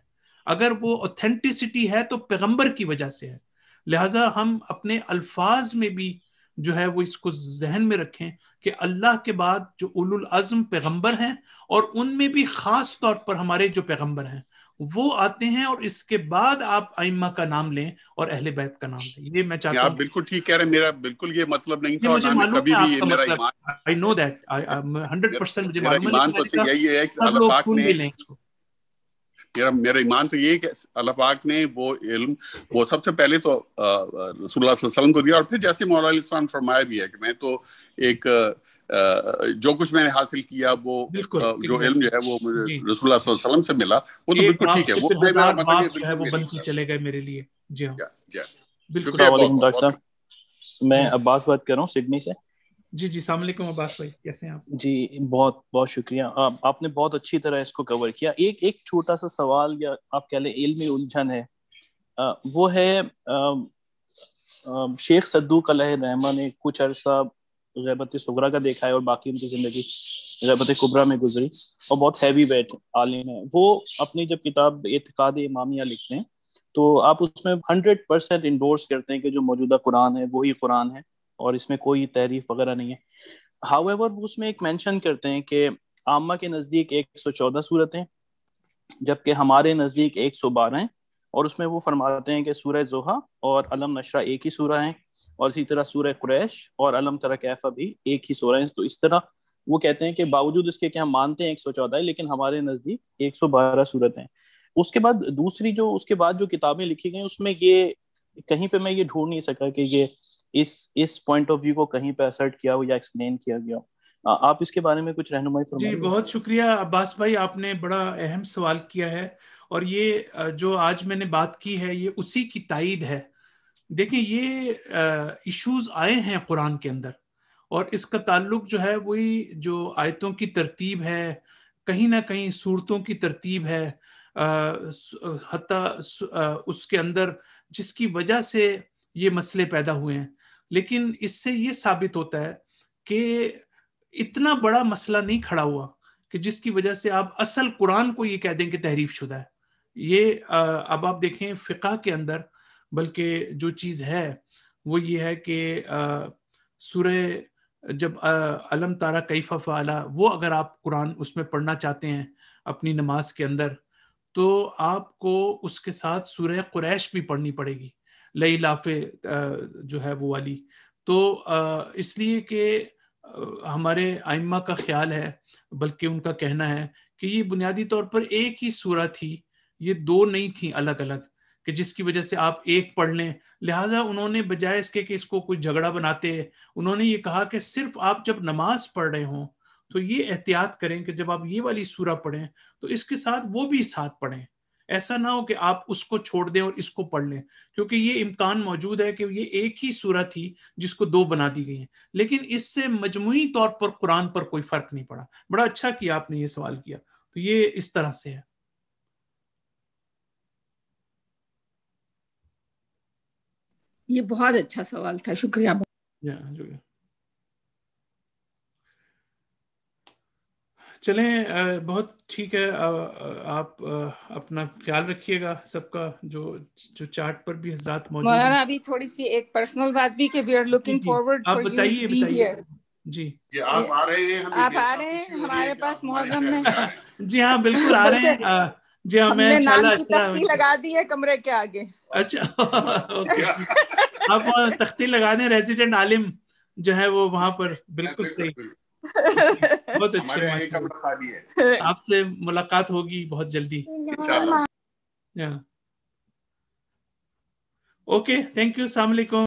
अगर वो ऑथेंटिसिटी है तो पैगंबर की वजह से है लिहाजा हम अपने अल्फाज में भी जो है वो इसको जहन में रखें कि अल्लाह के बाद जो उलुल अज़म पैगंबर हैं और उनमें भी ख़ास तौर पर हमारे जो पैगंबर हैं वो आते हैं और इसके बाद आप आइम्मा का नाम लें और अहले बैत का नाम लें ये मैं चाहता हूँ आप बिल्कुल ठीक कह रहे हैं मेरा बिल्कुल ये मतलब नहीं था मुझे मालूम कभी भी ये मेरा मतलब। ईमान आई नो दैट आई 100% मुझे मालूम है तो यही है अल्लाह पाक ने मेरा मेरा ईमान तो ये है कि अल्लाह पाक ने वो इल्म वो सबसे पहले तो रसुल्ला वसल्लम को दिया और फिर जैसे मौला मौलाना फरमाया भी है कि मैं तो एक आ, जो कुछ मैंने हासिल किया वो आ, जो इल्म जो है वो मुझे रसुल्ला वसल्लम से मिला वो तो बिल्कुल ठीक है वो मेरा मतलब बन के चले गए मेरे लिए जी हां जी बिल्कुल मैं अब्बास बात कर रहा हूं सिडनी से जी जी सलामकुम अब्बास भाई कैसे हैं आप जी बहुत बहुत शुक्रिया आप, आपने बहुत अच्छी तरह इसको कवर किया एक एक छोटा सा सवाल या आप कह लें इल्मी उलझन है आ, वो है आ, आ, शेख सद्दूक रहमा ने कुछ अरसा गैबत सुगरा का देखा है और बाकी उनकी ज़िंदगी गैबत कुबरा में गुजरी और बहुत हैवी वेट आलिम है वो अपनी जब किताब एतकाद इमामिया लिखते हैं तो आप उसमें हंड्रेड परसेंट इंडोर्स करते हैं कि जो मौजूदा कुरान है वही कुरान है और इसमें कोई तहरीफ वगैरह नहीं है एवर वो उसमें एक मैंशन करते हैं कि आमा के नज़दीक एक सौ चौदह सूरतें जबकि हमारे नज़दीक एक बारह हैं और उसमें वो फरमाते हैं कि सूरह जोहा और अलम नशरा एक ही सूरह है और इसी तरह सूर कुरैश और अलम कैफा भी एक ही सूरह है तो इस तरह वो कहते हैं कि बावजूद इसके क्या हम मानते हैं एक सौ चौदह लेकिन हमारे नज़दीक एक सौ बारह सूरत हैं उसके बाद दूसरी जो उसके बाद जो किताबें लिखी गई उसमें ये कहीं पे मैं ये ढूंढ नहीं सका कि ये इस इस पॉइंट ऑफ व्यू को कहीं पे असर्ट किया हो या एक्सप्लेन किया गया हो आप इसके बारे में कुछ रहनुमाई जी बहुत शुक्रिया अब्बास भाई आपने बड़ा अहम सवाल किया है और ये जो आज मैंने बात की है ये उसी की तायद है देखें ये इश्यूज आए हैं कुरान के अंदर और इसका ताल्लुक जो है वही जो आयतों की तरतीब है कहीं ना कहीं सूरतों की तरतीब है हती उसके अंदर जिसकी वजह से ये मसले पैदा हुए हैं लेकिन इससे ये साबित होता है कि इतना बड़ा मसला नहीं खड़ा हुआ कि जिसकी वजह से आप असल कुरान को ये कह दें कि तहरीफ शुदा है ये अब आप देखें फ़िका के अंदर बल्कि जो चीज़ है वो ये है कि सुरह जब अलम तारा कैफा फ़ाला वो अगर आप कुरान उसमें पढ़ना चाहते हैं अपनी नमाज के अंदर तो आपको उसके साथ सुरह कुरैश भी पढ़नी पड़ेगी लई लाफे जो है वो वाली तो इसलिए कि हमारे आइम्मा का ख्याल है बल्कि उनका कहना है कि ये बुनियादी तौर पर एक ही सूरा थी ये दो नहीं थी अलग अलग कि जिसकी वजह से आप एक पढ़ लें लिहाजा उन्होंने बजाय इसके कि इसको कोई झगड़ा बनाते उन्होंने ये कहा कि सिर्फ आप जब नमाज पढ़ रहे हों तो ये एहतियात करें कि जब आप ये वाली सूरा पढ़ें तो इसके साथ वो भी साथ पढ़ें ऐसा ना हो कि आप उसको छोड़ दें और इसको पढ़ लें क्योंकि ये इम्कान मौजूद है कि ये एक ही सूरत थी जिसको दो बना दी गई है लेकिन इससे मजमुई तौर पर कुरान पर कोई फर्क नहीं पड़ा बड़ा अच्छा किया आपने ये सवाल किया तो ये इस तरह से है ये बहुत अच्छा सवाल था शुक्रिया शुक्रिया चलें बहुत ठीक है आप अपना ख्याल रखिएगा सबका जो जो चार्ट पर भी हजरात मौजूद हैं अभी थोड़ी सी एक पर्सनल बात भी कि वी आर लुकिंग फॉरवर्ड आप बताइए बताइए जी आप आ रहे हैं आप आ रहे हैं हमारे पास मुहर्रम में जी हाँ बिल्कुल आ *laughs* रहे हैं जी हाँ मैं नाम की तख्ती लगा दी है कमरे के आगे अच्छा *laughs* *laughs* आप तख्ती लगा दें रेजिडेंट आलिम जो है वो वहां पर बिल्कुल सही बहुत अच्छे आपसे मुलाकात होगी बहुत जल्दी ओके थैंक यू सलामकुम